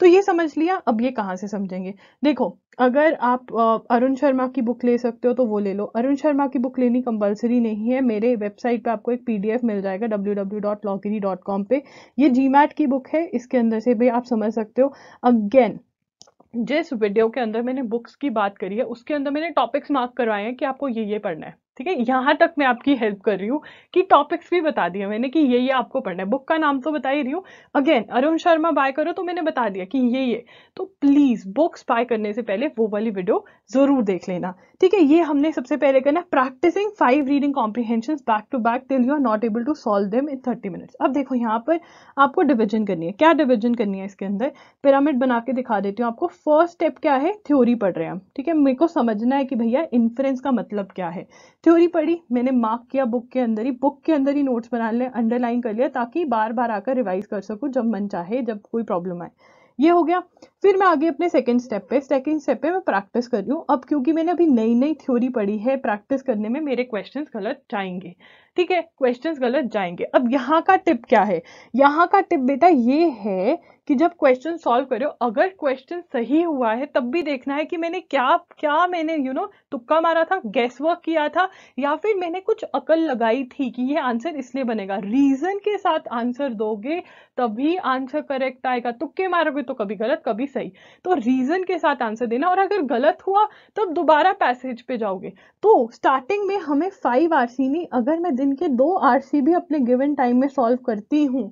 तो ये समझ लिया अब ये कहाँ से समझेंगे देखो अगर आप अरुण शर्मा की बुक ले सकते हो तो वो ले लो अरुण शर्मा की बुक लेनी कंपलसरी नहीं है मेरे वेबसाइट पे आपको एक पीडीएफ मिल जाएगा www.logiri.com पे ये मैट की बुक है इसके अंदर से भी आप समझ सकते हो अगेन जिस वीडियो के अंदर मैंने बुक्स की बात करी है उसके अंदर मैंने टॉपिक्स मार्क करवाए हैं कि आपको ये ये पढ़ना है ठीक है यहाँ तक मैं आपकी हेल्प कर रही हूँ कि टॉपिक्स भी बता दिया मैंने कि ये ये आपको पढ़ना है बुक का नाम तो बता ही रही हूँ अगेन अरुण शर्मा बाय करो तो मैंने बता दिया कि ये ये तो प्लीज़ बुक्स बाय करने से पहले वो वाली वीडियो ज़रूर देख लेना ठीक है ये हमने सबसे पहले करना practising five reading comprehension back to back till you are not able to solve them in thirty minutes अब देखो यहाँ पर आपको डिविजन करनी है क्या डिविजन करनी है इसके अंदर पिरामिड बना के दिखा देती हूँ आपको फर्स्ट स्टेप क्या है थ्योरी पढ़ रहे हैं हम ठीक है मेरे को समझना है कि भैया इन्फ्रेंस का मतलब क्या है थ्योरी पढ़ी मैंने मार्क किया बुक के अंदर ही बुक के अंदर ही नोट्स बना लिया अंडरलाइन कर लिया ताकि बार बार आकर रिवाइज कर सकूँ जब मन चाहे जब कोई प्रॉब्लम आए ये हो गया फिर मैं आगे अपने सेकेंड स्टेप पे सेकेंड स्टेप पे मैं प्रैक्टिस कर रही हूँ अब क्योंकि मैंने अभी नई नई थ्योरी पढ़ी है प्रैक्टिस करने में मेरे क्वेश्चंस गलत जाएंगे ठीक है क्वेश्चंस गलत जाएंगे अब यहाँ का टिप क्या है यहाँ का टिप बेटा ये है कि जब क्वेश्चन सॉल्व करो अगर क्वेश्चन सही हुआ है तब भी देखना है कि मैंने क्या क्या मैंने यू you नो know, तुक्का मारा था गैस वर्क किया था या फिर मैंने कुछ अकल लगाई थी कि ये आंसर इसलिए बनेगा रीजन के साथ आंसर दोगे तभी आंसर करेक्ट आएगा तुक्के मारोगे तो कभी गलत कभी सही तो रीजन के साथ आंसर देना और अगर गलत हुआ तब दोबारा पैसेज पे जाओगे तो स्टार्टिंग में हमें फाइव आर नहीं अगर मैं दिन के दो आर भी अपने गिवन टाइम में सॉल्व करती हूँ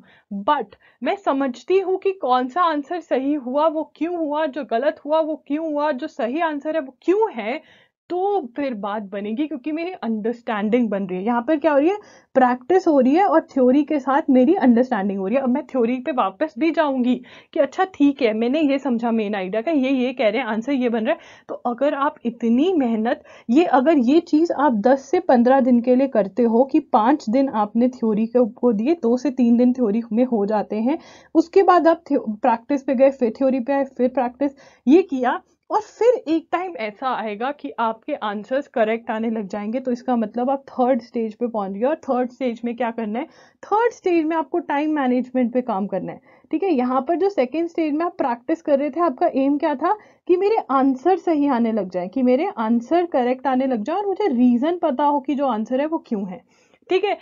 बट मैं समझती हूँ कि कौन सा आंसर सही हुआ वो क्यों हुआ जो गलत हुआ वो क्यों हुआ जो सही आंसर है वो क्यों है तो फिर बात बनेगी क्योंकि मेरी अंडरस्टैंडिंग बन रही है यहाँ पर क्या हो रही है प्रैक्टिस हो रही है और थ्योरी के साथ मेरी अंडरस्टैंडिंग हो रही है अब मैं थ्योरी पे वापस भी जाऊँगी कि अच्छा ठीक है मैंने ये समझा मेन आइडिया का ये ये कह रहे हैं आंसर ये बन रहा है तो अगर आप इतनी मेहनत ये अगर ये चीज़ आप दस से पंद्रह दिन के लिए करते हो कि पाँच दिन आपने थ्योरी को दिए दो से तीन दिन थ्योरी में हो जाते हैं उसके बाद आप प्रैक्टिस पे गए फिर थ्योरी पे आए फिर प्रैक्टिस ये किया और फिर एक टाइम ऐसा आएगा कि आपके आंसर्स करेक्ट आने लग जाएंगे तो इसका मतलब आप थर्ड स्टेज पे पहुंच गए और थर्ड स्टेज में क्या करना है थर्ड स्टेज में आपको टाइम मैनेजमेंट पे काम करना है ठीक है यहाँ पर जो सेकेंड स्टेज में आप प्रैक्टिस कर रहे थे आपका एम क्या था कि मेरे आंसर सही आने लग जाए कि मेरे आंसर करेक्ट आने लग जाए और मुझे रीज़न पता हो कि जो आंसर है वो क्यों है ठीक है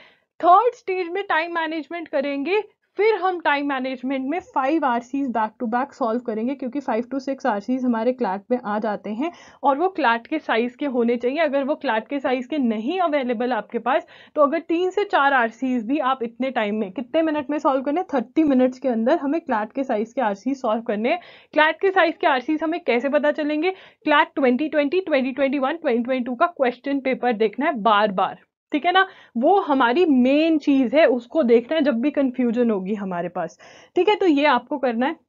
थर्ड स्टेज में टाइम मैनेजमेंट करेंगे फिर हम टाइम मैनेजमेंट में five R Cs back to back solve करेंगे क्योंकि five to six R Cs हमारे क्लैट में आ जाते हैं और वो क्लैट के साइज़ के होने चाहिए अगर वो क्लैट के साइज़ के नहीं अवेलेबल आपके पास तो अगर तीन से चार आर सीज भी आप इतने टाइम में कितने मिनट में सॉल्व करने थर्टी मिनट्स के अंदर हमें क्लैट के साइज़ के आर सीज सॉल्व करने क्लैट के साइज़ के आर सीज हमें कैसे पता चलेंगे CLAT twenty twenty twenty twenty one twenty twenty two का क्वेश्चन पेपर देखना है बार बार ठीक है ना वो हमारी मेन चीज है उसको देखना है जब भी कंफ्यूजन होगी हमारे पास ठीक है तो ये आपको करना है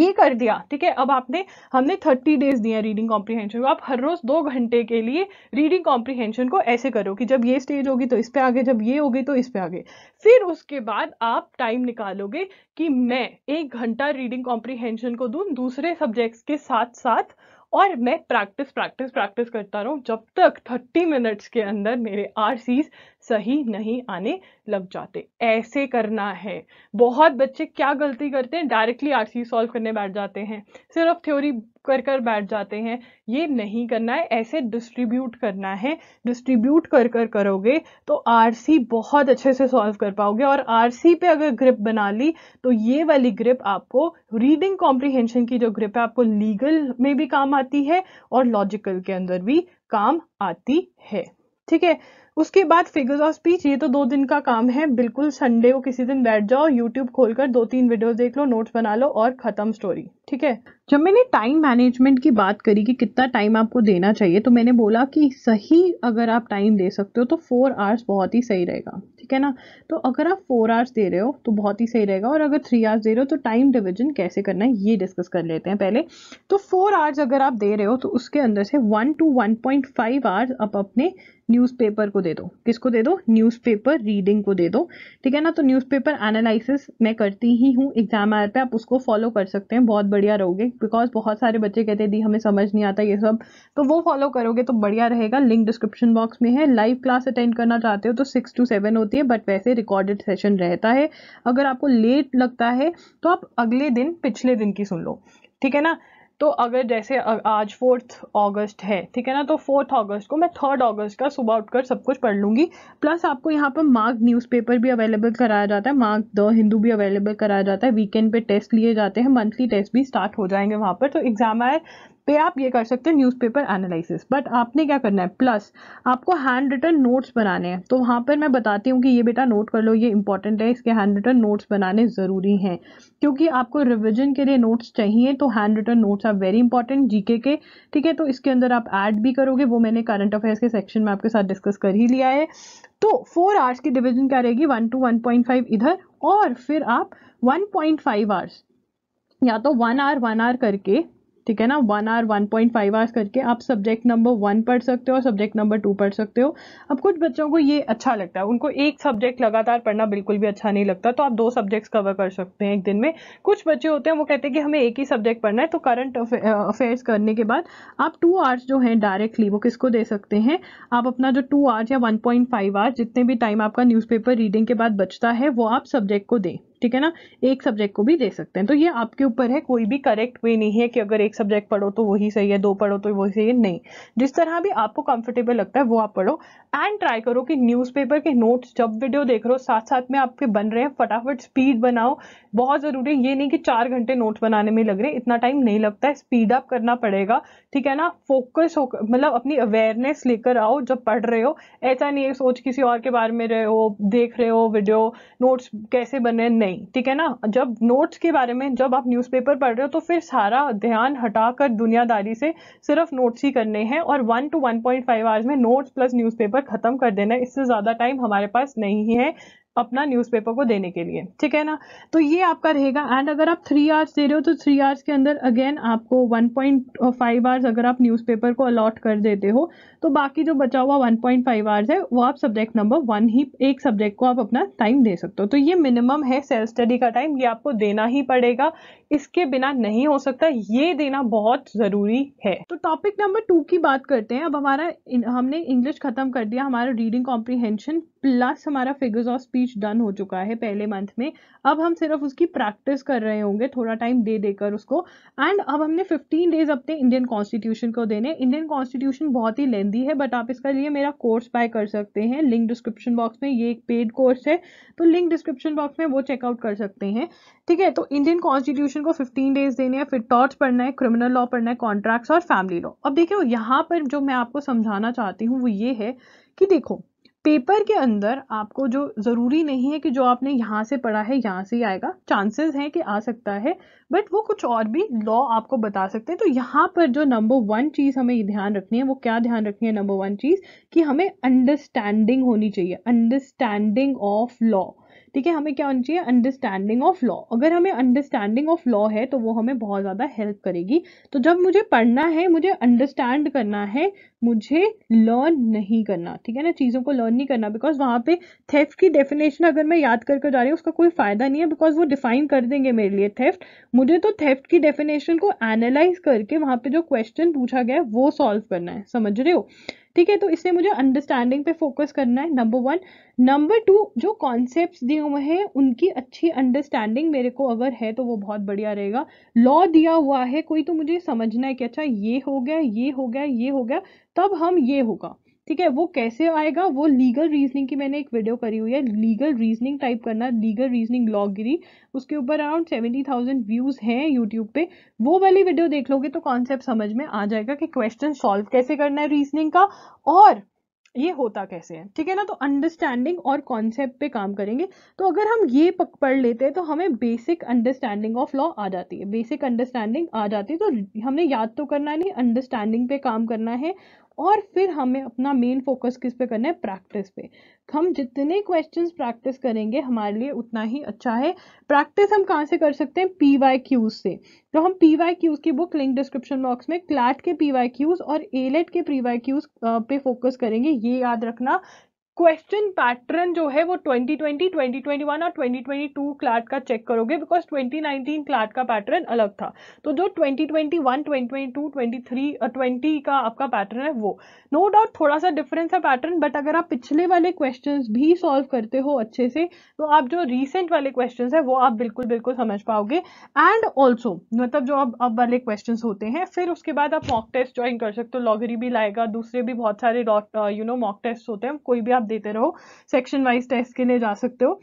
ये कर दिया ठीक है अब आपने हमने थर्टी डेज दिया रीडिंग कॉम्प्रिहेंशन आप हर रोज दो घंटे के लिए रीडिंग कॉम्प्रीहेंशन को ऐसे करो कि जब ये स्टेज होगी तो इस पे आगे जब ये होगी तो इस पे आगे फिर उसके बाद आप टाइम निकालोगे कि मैं एक घंटा रीडिंग कॉम्प्रीहेंशन को दूं दूसरे सब्जेक्ट्स के साथ साथ और मैं प्रैक्टिस प्रैक्टिस प्रैक्टिस करता रहूँ जब तक थर्टी मिनट्स के अंदर मेरे आर सही नहीं आने लग जाते ऐसे करना है बहुत बच्चे क्या गलती करते हैं डायरेक्टली आर सॉल्व करने बैठ जाते हैं सिर्फ थ्योरी कर कर बैठ जाते हैं ये नहीं करना है ऐसे डिस्ट्रीब्यूट करना है डिस्ट्रीब्यूट कर कर करोगे तो आरसी बहुत अच्छे से सॉल्व कर पाओगे और आरसी पे अगर ग्रिप बना ली तो ये वाली ग्रिप आपको रीडिंग कॉम्प्रीहेंशन की जो ग्रिप है आपको लीगल में भी काम आती है और लॉजिकल के अंदर भी काम आती है ठीक है उसके बाद फिगर्स ऑफ स्पीच ये तो दो दिन का काम है बिल्कुल संडे को किसी दिन बैठ जाओ यूट्यूब खोलकर दो तीन वीडियोस देख लो नोट्स बना लो और खत्म स्टोरी ठीक है जब मैंने टाइम मैनेजमेंट की बात करी कि कितना टाइम आपको देना चाहिए तो मैंने बोला कि सही अगर आप टाइम दे सकते हो तो फोर आवर्स बहुत ही सही रहेगा ठीक है ना तो अगर आप फोर आवर्स दे रहे हो तो बहुत ही सही रहेगा और अगर थ्री आवर्स दे रहे हो तो टाइम डिविजन कैसे करना है ये डिस्कस कर लेते हैं पहले तो फोर आवर्स अगर आप दे रहे हो तो उसके अंदर से one to one point five hours आप अपने न्यूज़पेपर को दे दो किसको दे दो न्यूज़पेपर रीडिंग को दे दो ठीक है ना तो न्यूज़पेपर एनालिसिस मैं करती ही हूँ एग्जाम आर पे आप उसको फॉलो कर सकते हैं बहुत बढ़िया रहोगे बिकॉज बहुत सारे बच्चे कहते हैं दी हमें समझ नहीं आता ये सब तो वो फॉलो करोगे तो बढ़िया रहेगा लिंक डिस्क्रिप्शन बॉक्स में है लाइव क्लास अटेंड करना चाहते हो तो सिक्स टू सेवन होती है बट वैसे रिकॉर्डेड सेशन रहता है अगर आपको लेट लगता है तो आप अगले दिन पिछले दिन की सुन लो ठीक है ना तो अगर जैसे आज फोर्थ अगस्त है ठीक है ना तो फोर्थ अगस्त को मैं थर्ड अगस्त का सुबह उठकर सब कुछ पढ़ लूँगी प्लस आपको यहाँ पर मार्क न्यूज़पेपर भी अवेलेबल कराया जाता है मार्क द हिंदू भी अवेलेबल कराया जाता है वीकेंड पे टेस्ट लिए जाते हैं मंथली टेस्ट भी स्टार्ट हो जाएंगे वहाँ पर तो एग्जाम आए पे आप ये कर सकते हैं न्यूज़पेपर एनालिसिस बट आपने क्या करना है प्लस आपको हैंड रिटन नोट्स बनाने हैं तो वहाँ पर मैं बताती हूँ कि ये बेटा नोट कर लो ये इंपॉर्टेंट है इसके हैंड रिटन नोट्स बनाने ज़रूरी हैं क्योंकि आपको रिविजन के लिए नोट्स चाहिए तो handwritten notes are very important GK के ठीक है तो इसके अंदर आप ऐड भी करोगे वो मैंने करंट अफेयर्स के सेक्शन में आपके साथ डिस्कस कर ही लिया है तो फोर आवर्स की डिविजन क्या रहेगी one to one point five इधर और फिर आप वन पॉइंट फाइव आवर्स या तो वन आर वन आर करके ठीक है ना one hour one point five hours करके आप सब्जेक्ट नंबर वन पढ़ सकते हो और सब्जेक्ट नंबर टू पढ़ सकते हो अब कुछ बच्चों को ये अच्छा लगता है उनको एक सब्जेक्ट लगातार पढ़ना बिल्कुल भी अच्छा नहीं लगता तो आप दो सब्जेक्ट्स कवर कर सकते हैं एक दिन में कुछ बच्चे होते हैं वो कहते हैं कि हमें एक ही सब्जेक्ट पढ़ना है तो करंट अफेयर्स करने के बाद आप टू आवर्स जो हैं डायरेक्टली वो किसको दे सकते हैं आप अपना जो टू आवर्स या वन पॉइंट फाइव आवर्स जितने भी टाइम आपका न्यूज़पेपर रीडिंग के बाद बचता है वो आप सब्जेक्ट को दें ठीक है ना एक सब्जेक्ट को भी दे सकते हैं तो ये आपके ऊपर है कोई भी करेक्ट वे नहीं है कि अगर एक सब्जेक्ट पढ़ो तो वही सही है दो पढ़ो तो वही सही है नहीं जिस तरह भी आपको कंफर्टेबल लगता है वो आप पढ़ो एंड ट्राई करो कि न्यूज़पेपर के नोट्स जब वीडियो देख रहे हो साथ साथ में आपके बन रहे हैं फटाफट स्पीड बनाओ बहुत ज़रूरी है ये नहीं कि चार घंटे नोट्स बनाने में लग रहे इतना टाइम नहीं लगता है स्पीड अप करना पड़ेगा ठीक है ना फोकस हो मतलब अपनी अवेयरनेस लेकर आओ जब पढ़ रहे हो ऐसा नहीं है सोच किसी और के बारे में रहे हो देख रहे हो वीडियो नोट्स कैसे बने नहीं नहीं ठीक है ना जब नोट्स के बारे में जब आप न्यूज़पेपर पढ़ रहे हो तो फिर सारा ध्यान हटाकर दुनियादारी से सिर्फ नोट्स ही करने हैं और one to one point five hours में नोट्स प्लस न्यूज़पेपर ख़त्म कर देना इससे ज़्यादा टाइम हमारे पास नहीं है अपना न्यूज़पेपर को देने के लिए ठीक है ना तो ये आपका रहेगा एंड अगर आप थ्री आवर्स दे रहे हो तो थ्री आवर्स के अंदर अगेन आपको वन पॉइंट आवर्स अगर आप न्यूज़पेपर को अलॉट कर देते हो तो बाकी जो बचा हुआ वन पॉइंट फाइव आवर्स है वो आप सब्जेक्ट नंबर वन ही एक सब्जेक्ट को आप अपना टाइम दे सकते हो तो ये मिनिमम है सेल्फ स्टडी का टाइम ये आपको देना ही पड़ेगा इसके बिना नहीं हो सकता ये देना बहुत ज़रूरी है तो टॉपिक नंबर टू की बात करते हैं अब हमारा हमने इंग्लिश ख़त्म कर दिया हमारा रीडिंग कॉम्प्रीहेंशन प्लस हमारा फिगर्स ऑफ स्पीच कुछ डन हो चुका है पहले मंथ में अब हम सिर्फ उसकी प्रैक्टिस कर रहे होंगे थोड़ा टाइम दे देकर उसको एंड अब हमने 15 डेज अपने इंडियन कॉन्स्टिट्यूशन को देने इंडियन कॉन्स्टिट्यूशन बहुत ही लेंदी है बट आप इसका लिए मेरा कोर्स बाय कर सकते हैं लिंक डिस्क्रिप्शन बॉक्स में ये एक पेड कोर्स है तो लिंक डिस्क्रिप्शन बॉक्स में वो चेकआउट कर सकते हैं ठीक है तो इंडियन कॉन्स्टिट्यूशन को फिफ्टीन डेज देने हैं फिर टॉर्च पढ़ना है क्रिमिनल लॉ पढ़ना है कॉन्ट्रैक्ट्स और फैमिली लॉ अब देखियो यहाँ पर जो मैं आपको समझाना चाहती हूँ वो ये है कि देखो पेपर के अंदर आपको जो ज़रूरी नहीं है कि जो आपने यहाँ से पढ़ा है यहाँ से ही आएगा चांसेस हैं कि आ सकता है बट वो कुछ और भी लॉ आपको बता सकते हैं तो यहाँ पर जो नंबर वन चीज़ हमें ध्यान रखनी है वो क्या ध्यान रखनी है नंबर वन चीज़ कि हमें अंडरस्टैंडिंग होनी चाहिए अंडरस्टैंडिंग ऑफ लॉ ठीक है हमें क्या होनी चाहिए अंडरस्टैंडिंग ऑफ लॉ अगर हमें अंडरस्टैंडिंग ऑफ लॉ है तो वो हमें बहुत ज़्यादा हेल्प करेगी तो जब मुझे पढ़ना है मुझे अंडरस्टैंड करना है मुझे लर्न नहीं करना ठीक है ना चीज़ों को लर्न नहीं करना बिकॉज वहाँ पे थेफ्ट की डेफिनेशन अगर मैं याद करके जा रही हूँ उसका कोई फ़ायदा नहीं है बिकॉज वो डिफाइन कर देंगे मेरे लिए थेफ्ट मुझे तो थेफ्ट की डेफिनेशन को एनालाइज करके वहाँ पे जो क्वेश्चन पूछा गया है वो सॉल्व करना है समझ रहे हो ठीक है तो इससे मुझे अंडरस्टैंडिंग पे फोकस करना है नंबर वन नंबर टू जो कॉन्सेप्ट दिए हुए हैं उनकी अच्छी अंडरस्टैंडिंग मेरे को अगर है तो वो बहुत बढ़िया रहेगा लॉ दिया हुआ है कोई तो मुझे समझना है कि अच्छा ये हो गया ये हो गया ये हो गया तब हम ये होगा ठीक है वो कैसे आएगा वो लीगल रीजनिंग की मैंने एक वीडियो करी हुई है लीगल रीजनिंग टाइप करना लीगल रीजनिंग लॉगिरी उसके ऊपर अराउंड सेवेंटी थाउजेंड व्यूज़ हैं यूट्यूब पे वो वाली वीडियो देख लोगे तो कॉन्सेप्ट समझ में आ जाएगा कि क्वेश्चन सॉल्व कैसे करना है रीजनिंग का और ये होता कैसे है ठीक है ना तो अंडरस्टैंडिंग और कॉन्सेप्ट पे काम करेंगे तो अगर हम ये पढ़ लेते हैं तो हमें बेसिक अंडरस्टैंडिंग ऑफ लॉ आ जाती है बेसिक अंडरस्टैंडिंग आ जाती है तो हमने याद तो करना नहीं अंडरस्टैंडिंग पे काम करना है और फिर हमें अपना मेन फोकस किस पे करना है प्रैक्टिस पे हम जितने क्वेश्चंस प्रैक्टिस करेंगे हमारे लिए उतना ही अच्छा है प्रैक्टिस हम कहाँ से कर सकते हैं पी वाई क्यूज से तो हम पी वाई क्यूज की बुक लिंक डिस्क्रिप्शन बॉक्स में क्लैट के पी वाई क्यूज और एलेट e के पी वाई क्यूज पे फोकस करेंगे ये याद रखना क्वेश्चन पैटर्न जो है वो 2020, 2021 और 2022 क्लाट का चेक करोगे बिकॉज 2019 क्लाट का पैटर्न अलग था तो जो 2021, 2022, 23 और 20 का आपका पैटर्न है वो नो no डाउट थोड़ा सा डिफरेंस है पैटर्न बट अगर आप पिछले वाले क्वेश्चंस भी सॉल्व करते हो अच्छे से तो आप जो रिसेंट वाले क्वेश्चन है वो आप बिल्कुल बिल्कुल समझ पाओगे एंड ऑल्सो मतलब जो अब अब वाले क्वेश्चन होते हैं फिर उसके बाद आप मॉक टेस्ट ज्वाइन कर सकते हो लॉगरी भी लाएगा दूसरे भी बहुत सारे यू नो मॉक टेस्ट होते हैं कोई भी आप देते रहो सेक्शन वाइज टेस्ट के लिए जा सकते हो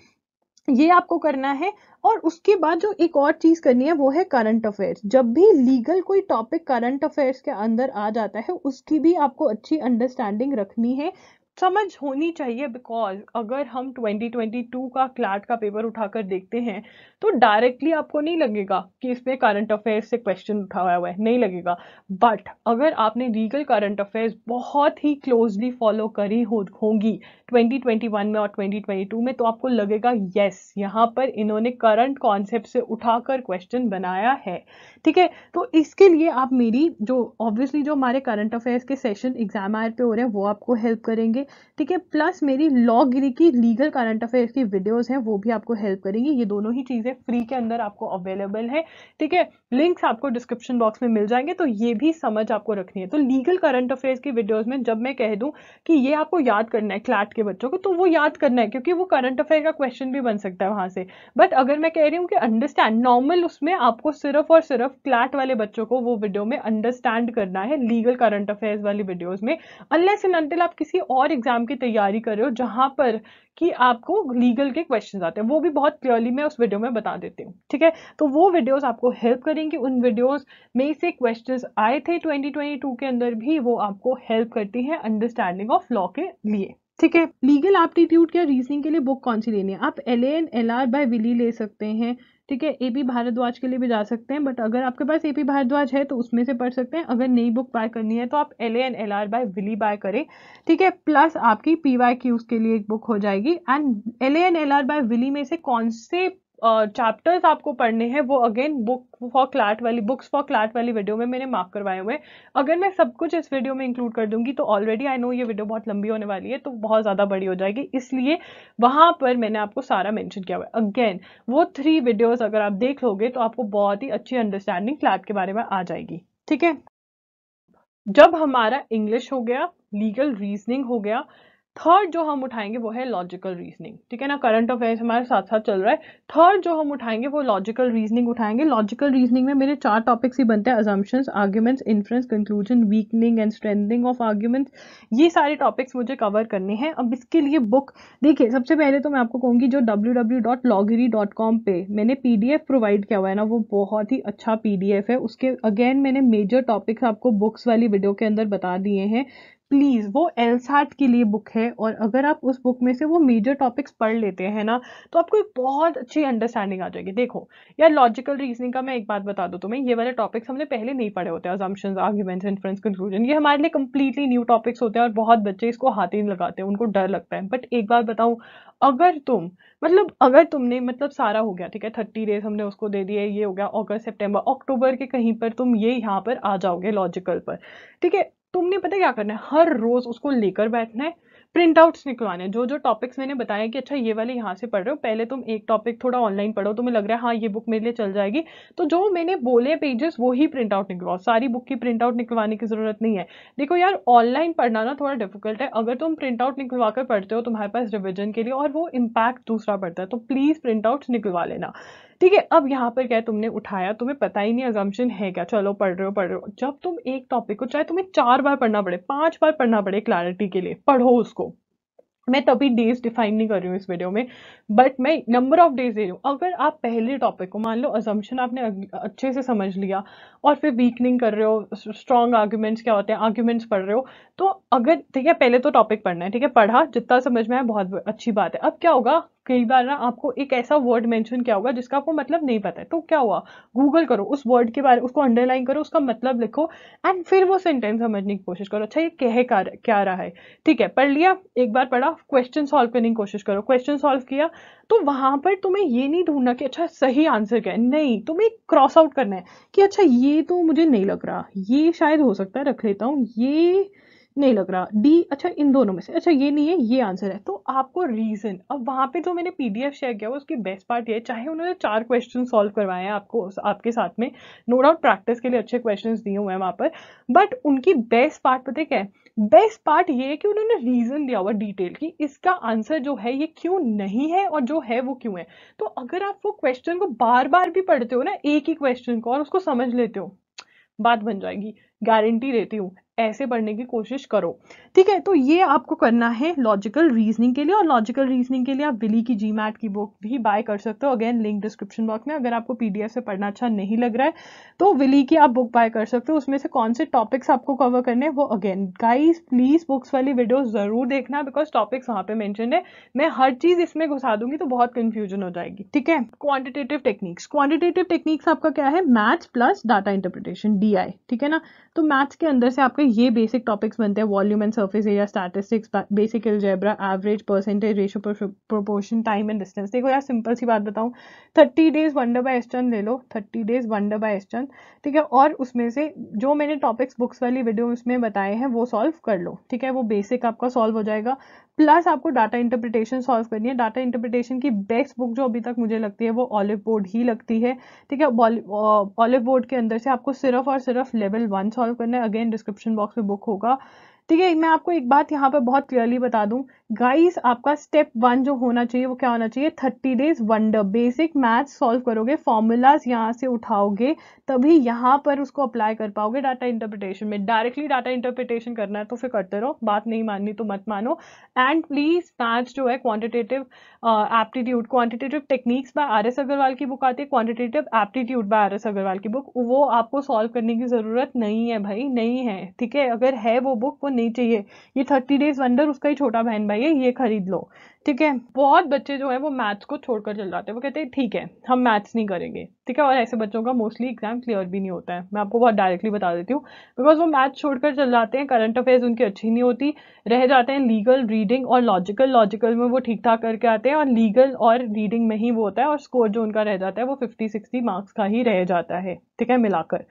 ये आपको करना है और उसके बाद जो एक और चीज करनी है वो है करंट अफेयर्स जब भी लीगल कोई टॉपिक करंट अफेयर्स के अंदर आ जाता है उसकी भी आपको अच्छी अंडरस्टैंडिंग रखनी है समझ होनी चाहिए बिकॉज अगर हम 2022 का क्लैट का पेपर उठाकर देखते हैं तो डायरेक्टली आपको नहीं लगेगा कि इसमें करंट अफेयर्स से क्वेश्चन उठाया हुआ है नहीं लगेगा बट अगर आपने लीगल करंट अफेयर्स बहुत ही क्लोजली फॉलो करी हो होगी 2021 में और 2022 में तो आपको लगेगा येस यहाँ पर इन्होंने करंट कॉन्सेप्ट से उठाकर क्वेश्चन बनाया है ठीक है तो इसके लिए आप मेरी जो ऑब्वियसली जो हमारे करंट अफेयर्स के सेशन एग्जाम आयर पे हो रहे हैं वो आपको हेल्प करेंगे ठीक है प्लस मेरी लॉ गिरी की लीगल करंट अफेयर्स की वीडियोस हैं वो भी आपको हेल्प करेंगी ये दोनों ही चीज़ें फ्री के अंदर आपको अवेलेबल है ठीक है लिंक्स आपको डिस्क्रिप्शन बॉक्स में मिल जाएंगे तो ये भी समझ आपको रखनी है तो लीगल करंट अफेयर्स की वीडियोज़ में जब मैं कह दूँ कि ये आपको याद करना है क्लैट के बच्चों को तो वो याद करना है क्योंकि वो करंट अफेयर का क्वेश्चन भी बन सकता है वहाँ से बट अगर मैं कह रही हूँ कि अंडरस्टैंड नॉर्मल उसमें आपको सिर्फ और सिर्फ क्लैट वाले बच्चों को वो वीडियो में अंडरस्टैंड करना है लीगल करंट अफेयर्स वाली वीडियोज़ में अनलेस एंड अंटिल आप किसी और एग्जाम की तैयारी कर रहे हो जहां पर कि आपको लीगल के क्वेश्चंस आते हैं वो भी बहुत क्लियरली मैं उस वीडियो में बता देती हूँ ठीक है तो वो वीडियोस आपको हेल्प करेंगी उन वीडियोस में से क्वेश्चंस आए थे 2022 के अंदर भी वो आपको हेल्प करती हैं अंडरस्टैंडिंग ऑफ लॉ के लिए ठीक है लीगल एप्टीट्यूड या रीजनिंग के लिए बुक कौन सी लेनी है आप L N L R by Wiley ले सकते हैं ठीक है एपी भारद्वाज के लिए भी जा सकते हैं बट अगर आपके पास एपी भारद्वाज है तो उसमें से पढ़ सकते हैं अगर नई बुक बाय करनी है तो आप L and L R by Wiley buy करें ठीक है प्लस आपकी पी वाई की के लिए एक बुक हो जाएगी and L and L R by Wiley में से कौन से चैप्टर्स uh, आपको पढ़ने हैं वो अगेन बुक फॉर क्लैट वाली बुक्स फॉर क्लैट वाली वीडियो में मैंने मार्क करवाए हुए अगर मैं सब कुछ इस वीडियो में इंक्लूड कर दूंगी तो ऑलरेडी आई नो ये वीडियो बहुत लंबी होने वाली है तो बहुत ज़्यादा बड़ी हो जाएगी इसलिए वहाँ पर मैंने आपको सारा मैंशन किया हुआ है अगेन वो थ्री वीडियोज़ अगर आप देख लोगे तो आपको बहुत ही अच्छी अंडरस्टैंडिंग क्लैट के बारे में आ जाएगी ठीक है जब हमारा इंग्लिश हो गया लीगल रीजनिंग हो गया थर्ड जो हम उठाएंगे वो है लॉजिकल रीजनिंग ठीक है ना करंट अफेयर्स हमारे साथ साथ चल रहा है थर्ड जो हम उठाएंगे वो लॉजिकल रीजनिंग उठाएंगे लॉजिकल रीजनिंग में मेरे चार टॉपिक्स ही बनते हैं assumptions arguments inference conclusion weakening and strengthening of arguments ये सारे टॉपिक्स मुझे कवर करने हैं अब इसके लिए बुक देखिए सबसे पहले तो मैं आपको कहूँगी जो डब्ल्यू पे मैंने पी प्रोवाइड किया हुआ है ना वो बहुत ही अच्छा पी है उसके अगेन मैंने मेजर टॉपिक्स आपको बुक्स वाली वीडियो के अंदर बता दिए हैं प्लीज़ वो एल्साट के लिए बुक है और अगर आप उस बुक में से वो मेजर टॉपिक्स पढ़ लेते हैं ना तो आपको एक बहुत अच्छी अंडरस्टैंडिंग आ जाएगी देखो यार लॉजिकल रीजनिंग का मैं एक बात बता दूँ तुम्हें ये वाले टॉपिक्स हमने पहले नहीं पढ़े होते हैं आर्ग्यूमेंट्स इन्फ्रेंस कंक्लूजन ये हमारे लिए कम्प्लीटली न्यू टॉपिक्स होते हैं और बहुत बच्चे इसको हाथ ही लगाते हैं उनको डर लगता है बट एक बात बताऊँ अगर तुम मतलब अगर तुमने मतलब सारा हो गया ठीक है थर्टी डेज हमने उसको दे दिए ये हो गया अगस्त सितंबर अक्टूबर के कहीं पर तुम ये यहाँ पर आ जाओगे लॉजिकल पर ठीक है तुमने पता क्या करना है हर रोज उसको लेकर बैठना है प्रिंट आउट्स निकलवाने जो जो टॉपिक्स मैंने बताया कि अच्छा ये वाले यहाँ से पढ़ रहे हो पहले तुम एक टॉपिक थोड़ा ऑनलाइन पढ़ो तुम्हें लग रहा है हाँ ये बुक मेरे लिए चल जाएगी तो जो मैंने बोले पेजेस वो ही प्रिंट आउट निकलवाओ सारी बुक की प्रिंट आउट निकलवाने की ज़रूरत नहीं है देखो यार ऑनलाइन पढ़ना ना थोड़ा डिफिकल्ट है अगर तुम प्रिंट आउट निकलवा कर पढ़ते हो तुम्हारे पास रिविजन के लिए और वो इम्पैक्ट दूसरा पड़ता है तो प्लीज़ प्रिंट आउट निकलवा लेना ठीक है अब यहाँ पर क्या है तुमने उठाया तुम्हें पता ही नहीं अजम्पन है क्या चलो पढ़ रहे हो पढ़ रहे हो जब तुम एक टॉपिक को चाहे तुम्हें चार बार पढ़ना पड़े पांच बार पढ़ना पड़े क्लैरिटी के लिए पढ़ो उसको मैं तभी डेज डिफाइन नहीं कर रही हूँ इस वीडियो में बट मैं नंबर ऑफ डेज दे रही हूँ अगर आप पहले टॉपिक को मान लो अजम्पन आपने अच्छे से समझ लिया और फिर वीकनिंग कर रहे हो स्ट्रॉन्ग आर्ग्यूमेंट्स क्या होते हैं आर्ग्यूमेंट्स पढ़ रहे हो तो अगर ठीक है पहले तो टॉपिक पढ़ना है ठीक है पढ़ा जितना समझ में आया बहुत अच्छी बात है अब क्या होगा कई बार ना आपको एक ऐसा वर्ड मेंशन किया होगा जिसका आपको मतलब नहीं पता है तो क्या हुआ गूगल करो उस वर्ड के बारे उसको अंडरलाइन करो उसका मतलब लिखो एंड फिर वो सेंटेंस समझने की कोशिश करो अच्छा ये कह क्या रहा है ठीक है पढ़ लिया एक बार पढ़ा क्वेश्चन सॉल्व करने की कोशिश करो क्वेश्चन सॉल्व किया तो वहां पर तुम्हें ये नहीं ढूंढना कि अच्छा सही आंसर क्या है नहीं तुम्हें क्रॉस आउट करना है कि अच्छा ये तो मुझे नहीं लग रहा ये शायद हो सकता है रख लेता हूँ ये नहीं लग रहा डी अच्छा इन दोनों में से अच्छा ये नहीं है ये आंसर है तो आपको रीज़न अब वहाँ पे जो मैंने पीडीएफ शेयर किया उसकी बेस्ट पार्ट ये है चाहे उन्होंने चार क्वेश्चन सॉल्व करवाए हैं आपको आपके साथ में नो डाउट प्रैक्टिस के लिए अच्छे क्वेश्चन दिए हुए हैं वहाँ पर बट उनकी बेस्ट पार्ट पता क्या है बेस्ट पार्ट ये है कि उन्होंने रीज़न दिया हुआ डिटेल की इसका आंसर जो है ये क्यों नहीं है और जो है वो क्यों है तो अगर आप वो क्वेश्चन को बार बार भी पढ़ते हो ना एक ही क्वेश्चन को और उसको समझ लेते हो बात बन जाएगी गारंटी देती हूँ ऐसे पढ़ने की कोशिश करो ठीक है तो ये आपको करना है लॉजिकल रीजनिंग के लिए और लॉजिकल रीजनिंग के लिए आप विली की जी की बुक भी बाय कर सकते हो अगेन लिंक डिस्क्रिप्शन बॉक्स में अगर आपको पीडीएफ से पढ़ना अच्छा नहीं लग रहा है तो विली की आप बुक बाय कर सकते हो उसमें से कौन से टॉपिक्स आपको कवर करने हैं वो अगेन गाइज प्लीज़ बुक्स वाली वीडियो ज़रूर देखना बिकॉज टॉपिक्स वहाँ पर मैंशन है मैं हर चीज़ इसमें घुसा दूंगी तो बहुत कंफ्यूजन हो जाएगी ठीक है क्वान्टिटेटिव टेक्निक्स क्वान्टिटेटिव टेक्निक्स आपका क्या है maths plus data interpretation D ठीक है ना तो मैथ्स के अंदर से आपके ये बेसिक टॉपिक्स बनते हैं volume and surface area statistics basic algebra average percentage ratio proportion time and distance देखो यार सिंपल सी बात बताऊँ thirty days wonder by Eastern ले लो thirty days wonder by Eastern ठीक है और उसमें से जो मैंने टॉपिक्स बुक्स वाली वीडियो उसमें बताए हैं वो सॉल्व कर लो ठीक है वो बेसिक आपका सॉल्व हो जाएगा प्लस आपको डाटा इंटरप्रिटेशन सॉल्व करनी है डाटा इंटरप्रिटेशन की बेस्ट बुक जो अभी तक मुझे लगती है वो ऑलिव बोर्ड ही लगती है ठीक है ऑलिव बोर्ड के अंदर से आपको सिर्फ और सिर्फ लेवल वन सॉल्व करना है अगेन डिस्क्रिप्शन बॉक्स में बुक होगा ठीक है मैं आपको एक बात यहाँ पर बहुत क्लियरली बता दूँ गाइस आपका स्टेप वन जो होना चाहिए वो क्या होना चाहिए thirty days wonder basic math solve करोगे फॉर्मूलाज यहाँ से उठाओगे तभी यहाँ पर उसको अप्लाई कर पाओगे डाटा इंटरप्रिटेशन में डायरेक्टली डाटा इंटरप्रिटेशन करना है तो फिर करते रहो बात नहीं माननी तो मत मानो एंड प्लीज मैथ्स जो है quantitative aptitude quantitative techniques by R S Aggarwal की बुक आती है quantitative aptitude by R S Aggarwal की बुक वो आपको सॉल्व करने की ज़रूरत नहीं है भाई नहीं है ठीक है अगर है वो बुक वो नहीं चाहिए ये थर्टी डेज वंडर उसका ही छोटा बहन भाई चाहिए ये खरीद लो ठीक है बहुत बच्चे जो है वो मैथ्स को छोड़कर चल जाते हैं वो कहते हैं ठीक है हम मैथ्स नहीं करेंगे ठीक है और ऐसे बच्चों का मोस्टली एग्जाम क्लियर भी नहीं होता है मैं आपको बहुत डायरेक्टली बता देती हूँ बिकॉज वो मैथ्स छोड़कर चल जाते हैं करंट अफेयर्स उनकी अच्छी नहीं होती रह जाते हैं लीगल रीडिंग और लॉजिकल लॉजिकल में वो ठीक ठाक करके आते हैं और लीगल और रीडिंग में ही वो होता है और स्कोर जो उनका रह जाता है वो फिफ्टी सिक्सटी मार्क्स का ही रह जाता है ठीक है मिलाकर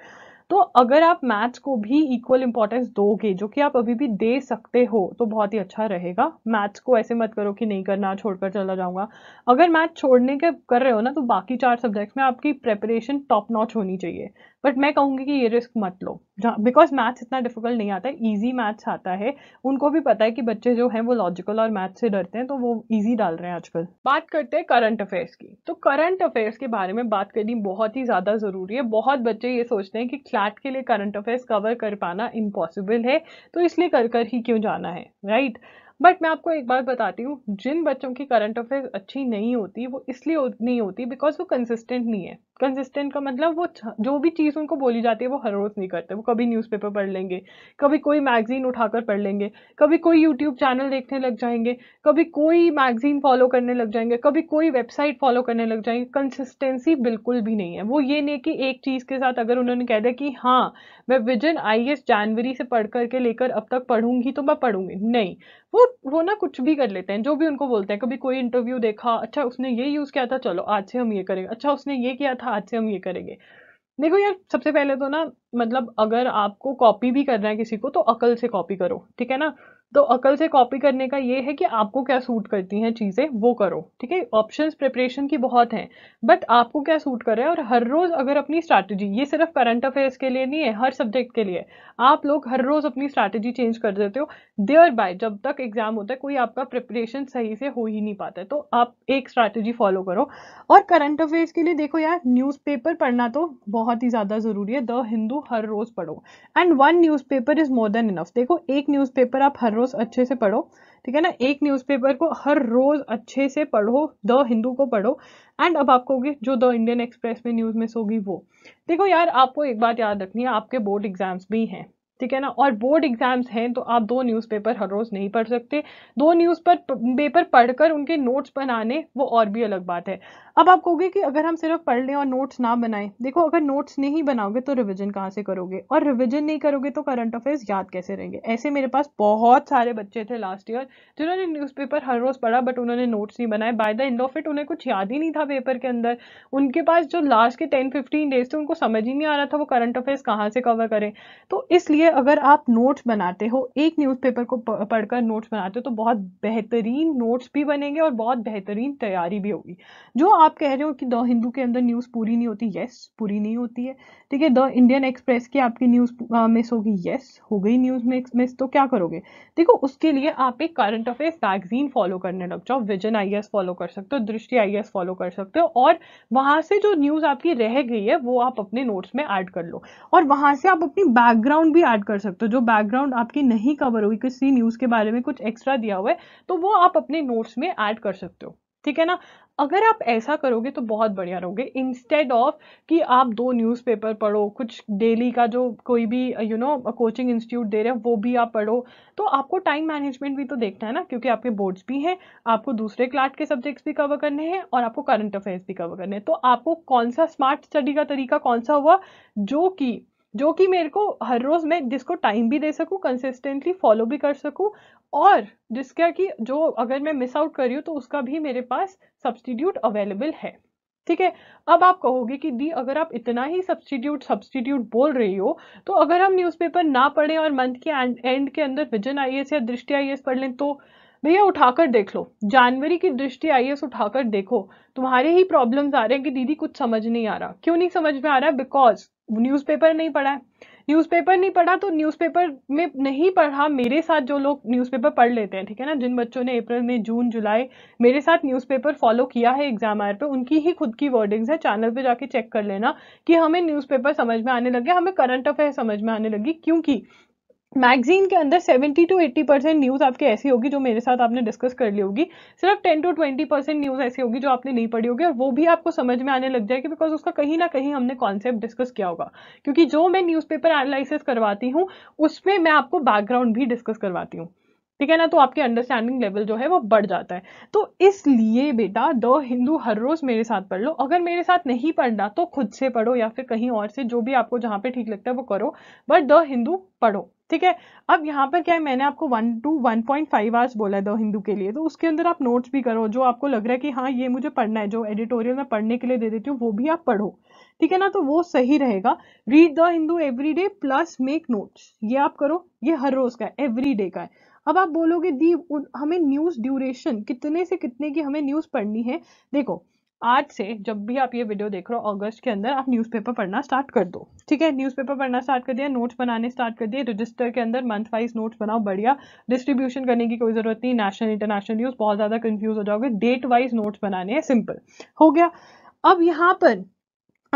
तो अगर आप मैथ्स को भी इक्वल इंपॉर्टेंस दोगे जो कि आप अभी भी दे सकते हो तो बहुत ही अच्छा रहेगा मैथ्स को ऐसे मत करो कि नहीं करना छोड़कर चला जाऊंगा अगर मैथ छोड़ने के कर रहे हो ना तो बाकी चार सब्जेक्ट्स में आपकी प्रेपरेशन टॉप नॉच होनी चाहिए बट मैं कहूँगी कि ये रिस्क मत लो बिकॉज मैथ्स इतना डिफिकल्ट नहीं आता है ईजी मैथ्स आता है उनको भी पता है कि बच्चे जो हैं वो लॉजिकल और मैथ्स से डरते हैं तो वो ईजी डाल रहे हैं आजकल बात करते हैं करंट अफेयर्स की तो करंट अफेयर्स के बारे में बात करनी बहुत ही ज़्यादा ज़रूरी है बहुत बच्चे ये सोचते हैं कि क्लैट के लिए करंट अफेयर्स कवर कर पाना इम्पॉसिबल है तो इसलिए कर कर ही क्यों जाना है राइट right? बट मैं आपको एक बात बताती हूँ जिन बच्चों की करंट अफेयर अच्छी नहीं होती वो इसलिए नहीं होती बिकॉज वो कंसिस्टेंट नहीं है कंसिस्टेंट का मतलब वो जो भी चीज़ उनको बोली जाती है वो हर रोज़ नहीं करते वो कभी न्यूज़पेपर पढ़ लेंगे कभी कोई मैगज़ीन उठाकर पढ़ लेंगे कभी कोई यूट्यूब चैनल देखने लग जाएंगे कभी कोई मैगज़ीन फॉलो करने लग जाएंगे कभी कोई वेबसाइट फॉलो करने लग जाएंगे कंसिस्टेंसी बिल्कुल भी नहीं है वो ये नहीं कि एक चीज़ के साथ अगर उन्होंने कह दिया कि हाँ मैं विजन आई जनवरी से पढ़ करके लेकर अब तक पढ़ूंगी तो मैं पढ़ूंगी नहीं वो वो ना कुछ भी कर लेते हैं जो भी उनको बोलते हैं कभी कोई इंटरव्यू देखा अच्छा उसने ये यूज़ किया था चलो आज से हम ये करेंगे अच्छा उसने ये किया था आज से हम ये करेंगे देखो यार सबसे पहले तो ना मतलब अगर आपको कॉपी भी करना है किसी को तो अकल से कॉपी करो ठीक है ना तो अकल से कॉपी करने का ये है कि आपको क्या सूट करती हैं चीज़ें वो करो ठीक है ऑप्शंस प्रिपरेशन की बहुत हैं बट आपको क्या सूट कर रहा है और हर रोज़ अगर अपनी स्ट्रैटेजी ये सिर्फ करंट अफेयर्स के लिए नहीं है हर सब्जेक्ट के लिए आप लोग हर रोज़ अपनी स्ट्रैटेजी चेंज कर देते हो देयर बाय जब तक एग्ज़ाम होता है कोई आपका प्रिपरेशन सही से हो ही नहीं पाता है तो आप एक स्ट्रैटेजी फॉलो करो और करंट अफेयर्स के लिए देखो यार न्यूज़पेपर पढ़ना तो बहुत ही ज़्यादा ज़रूरी है द हिंदू हर रोज़ पढ़ो and one newspaper is more than enough देखो एक न्यूज़पेपर आप हर रोज़ अच्छे से पढ़ो ठीक है ना एक न्यूज़पेपर को हर रोज़ अच्छे से पढ़ो द हिंदू को पढ़ो एंड अब आपको होगी जो द इंडियन एक्सप्रेस में न्यूज़ मिस होगी वो देखो यार आपको एक बात याद रखनी है आपके बोर्ड एग्ज़ाम्स भी हैं ठीक है ना और बोर्ड एग्जाम्स हैं तो आप दो न्यूज़पेपर हर रोज़ नहीं पढ़ सकते दो न्यूज़ पर पेपर पढ़कर उनके नोट्स बनाने वो और भी अलग बात है अब आप कहोगे कि अगर हम सिर्फ पढ़ लें और नोट्स ना बनाएं देखो अगर नोट्स नहीं बनाओगे तो रिविजन कहाँ से करोगे और रिविजन नहीं करोगे तो करंट अफेयर्स याद कैसे रहेंगे ऐसे मेरे पास बहुत सारे बच्चे थे लास्ट ईयर जिन्होंने न्यूज़पेपर हर रोज़ पढ़ा बट उन्होंने नोट्स नहीं बनाए by the end of it उन्हें कुछ याद ही नहीं था पेपर के अंदर उनके पास जो लास्ट के टेन फिफ्टीन डेज थे उनको समझ ही नहीं आ रहा था वो करंट अफेयर्स कहाँ से कवर करें तो इसलिए अगर आप नोट्स बनाते हो एक न्यूज़पेपर को पढ़कर नोट्स बनाते हो तो बहुत बेहतरीन नोट्स भी बनेंगे और बहुत बेहतरीन तैयारी भी होगी जो आप आप कह रहे हो कि द हिंदू के अंदर न्यूज़ पूरी नहीं होती येस पूरी नहीं होती है ठीक है द इंडियन एक्सप्रेस की आपकी न्यूज़ मिस होगी येस हो गई न्यूज़ मिस मिस तो क्या करोगे देखो उसके लिए आप एक करंट अफेयर्स मैगजीन फॉलो करने लग जाओ विजन आई फॉलो कर सकते हो दृष्टि आई फॉलो कर सकते हो और वहाँ से जो न्यूज़ आपकी रह गई है वो आप अपने नोट्स में ऐड कर लो और वहाँ से आप अपनी बैकग्राउंड भी ऐड कर सकते हो जो बैकग्राउंड आपकी नहीं कवर हुई किसी न्यूज़ के बारे में कुछ एक्स्ट्रा दिया हुआ है तो वो आप अपने नोट्स में ऐड कर सकते हो ठीक है ना अगर आप ऐसा करोगे तो बहुत बढ़िया रहोगे इंस्टेड ऑफ कि आप दो न्यूज़पेपर पढ़ो कुछ डेली का जो कोई भी यू नो कोचिंग इंस्टीट्यूट दे रहे हैं वो भी आप पढ़ो तो आपको टाइम मैनेजमेंट भी तो देखना है ना क्योंकि आपके बोर्ड्स भी हैं आपको दूसरे क्लास के सब्जेक्ट्स भी कवर करने हैं और आपको करंट अफेयर्स भी कवर करने हैं तो आपको कौन सा स्मार्ट स्टडी का तरीका कौन सा हुआ जो कि जो कि मेरे को हर रोज़ मैं जिसको टाइम भी दे सकूँ कंसिस्टेंटली फॉलो भी कर सकूँ और जिसका कि जो अगर मैं मिस आउट कर रही हूँ तो उसका भी मेरे पास सब्सटीट्यूट अवेलेबल है ठीक है अब आप कहोगे कि दी अगर आप इतना ही सब्सटीट्यूट सब्सटीट्यूट बोल रही हो तो अगर हम न्यूज़पेपर ना पढ़ें और मंथ के एंड, के अंदर विजन आई या दृष्टि आई पढ़ लें तो भैया उठाकर देख लो जनवरी की दृष्टि आई एस उठाकर देखो तुम्हारे ही प्रॉब्लम्स आ रहे हैं कि दीदी कुछ समझ नहीं आ रहा क्यों नहीं समझ में आ रहा बिकॉज न्यूज़पेपर नहीं पढ़ा है न्यूज़पेपर नहीं पढ़ा तो न्यूज़पेपर में नहीं पढ़ा मेरे साथ जो लोग न्यूज़पेपर पढ़ लेते हैं ठीक है ना जिन बच्चों ने अप्रैल में जून जुलाई मेरे साथ न्यूज़पेपर फॉलो किया है एग्जाम आयर पे उनकी ही खुद की वर्डिंग्स है चैनल पे जाके चेक कर लेना कि हमें न्यूज़पेपर समझ में आने लगे हमें करंट अफेयर समझ में आने लगी क्योंकि मैगजीन के अंदर 70 टू 80 परसेंट न्यूज़ आपके ऐसी होगी जो मेरे साथ आपने डिस्कस कर ली होगी सिर्फ 10 टू 20 परसेंट न्यूज़ ऐसी होगी जो आपने नहीं पढ़ी होगी और वो भी आपको समझ में आने लग जाएगी बिकॉज उसका कहीं ना कहीं हमने कॉन्सेप्ट डिस्कस किया होगा क्योंकि जो मैं न्यूज़पेपर एनालिसिस करवाती हूँ उसमें मैं आपको बैकग्राउंड भी डिस्कस करवाती हूँ ठीक है ना तो आपके अंडरस्टैंडिंग लेवल जो है वो बढ़ जाता है तो इसलिए बेटा द हिंदू हर रोज मेरे साथ पढ़ लो अगर मेरे साथ नहीं पढ़ना तो खुद से पढ़ो या फिर कहीं और से जो भी आपको जहाँ पे ठीक लगता है वो करो बट द हिंदू पढ़ो ठीक है अब यहाँ पर क्या है मैंने आपको one to one point five hours बोला द हिंदू के लिए तो उसके अंदर आप नोट्स भी करो जो आपको लग रहा है कि हाँ ये मुझे पढ़ना है जो एडिटोरियल में पढ़ने के लिए दे देती हूँ वो भी आप पढ़ो ठीक है ना तो वो सही रहेगा read the Hindu every day plus make notes ये आप करो ये हर रोज का है एवरी डे का है अब आप बोलोगे दी हमें न्यूज़ ड्यूरेशन कितने से कितने की हमें न्यूज़ पढ़नी है देखो आज से जब भी आप ये वीडियो देख रहे हो अगस्त के अंदर आप न्यूज़पेपर पढ़ना स्टार्ट कर दो ठीक है न्यूज़पेपर पढ़ना स्टार्ट कर दिया नोट्स बनाने स्टार्ट कर दिए रजिस्टर के अंदर मंथ वाइज नोट्स बनाओ बढ़िया डिस्ट्रीब्यूशन करने की कोई ज़रूरत नहीं नेशनल इंटरनेशनल न्यूज़ बहुत ज़्यादा कन्फ्यूज़ हो जाओगे डेट वाइज नोट्स बनाने हैं सिंपल हो गया अब यहाँ पर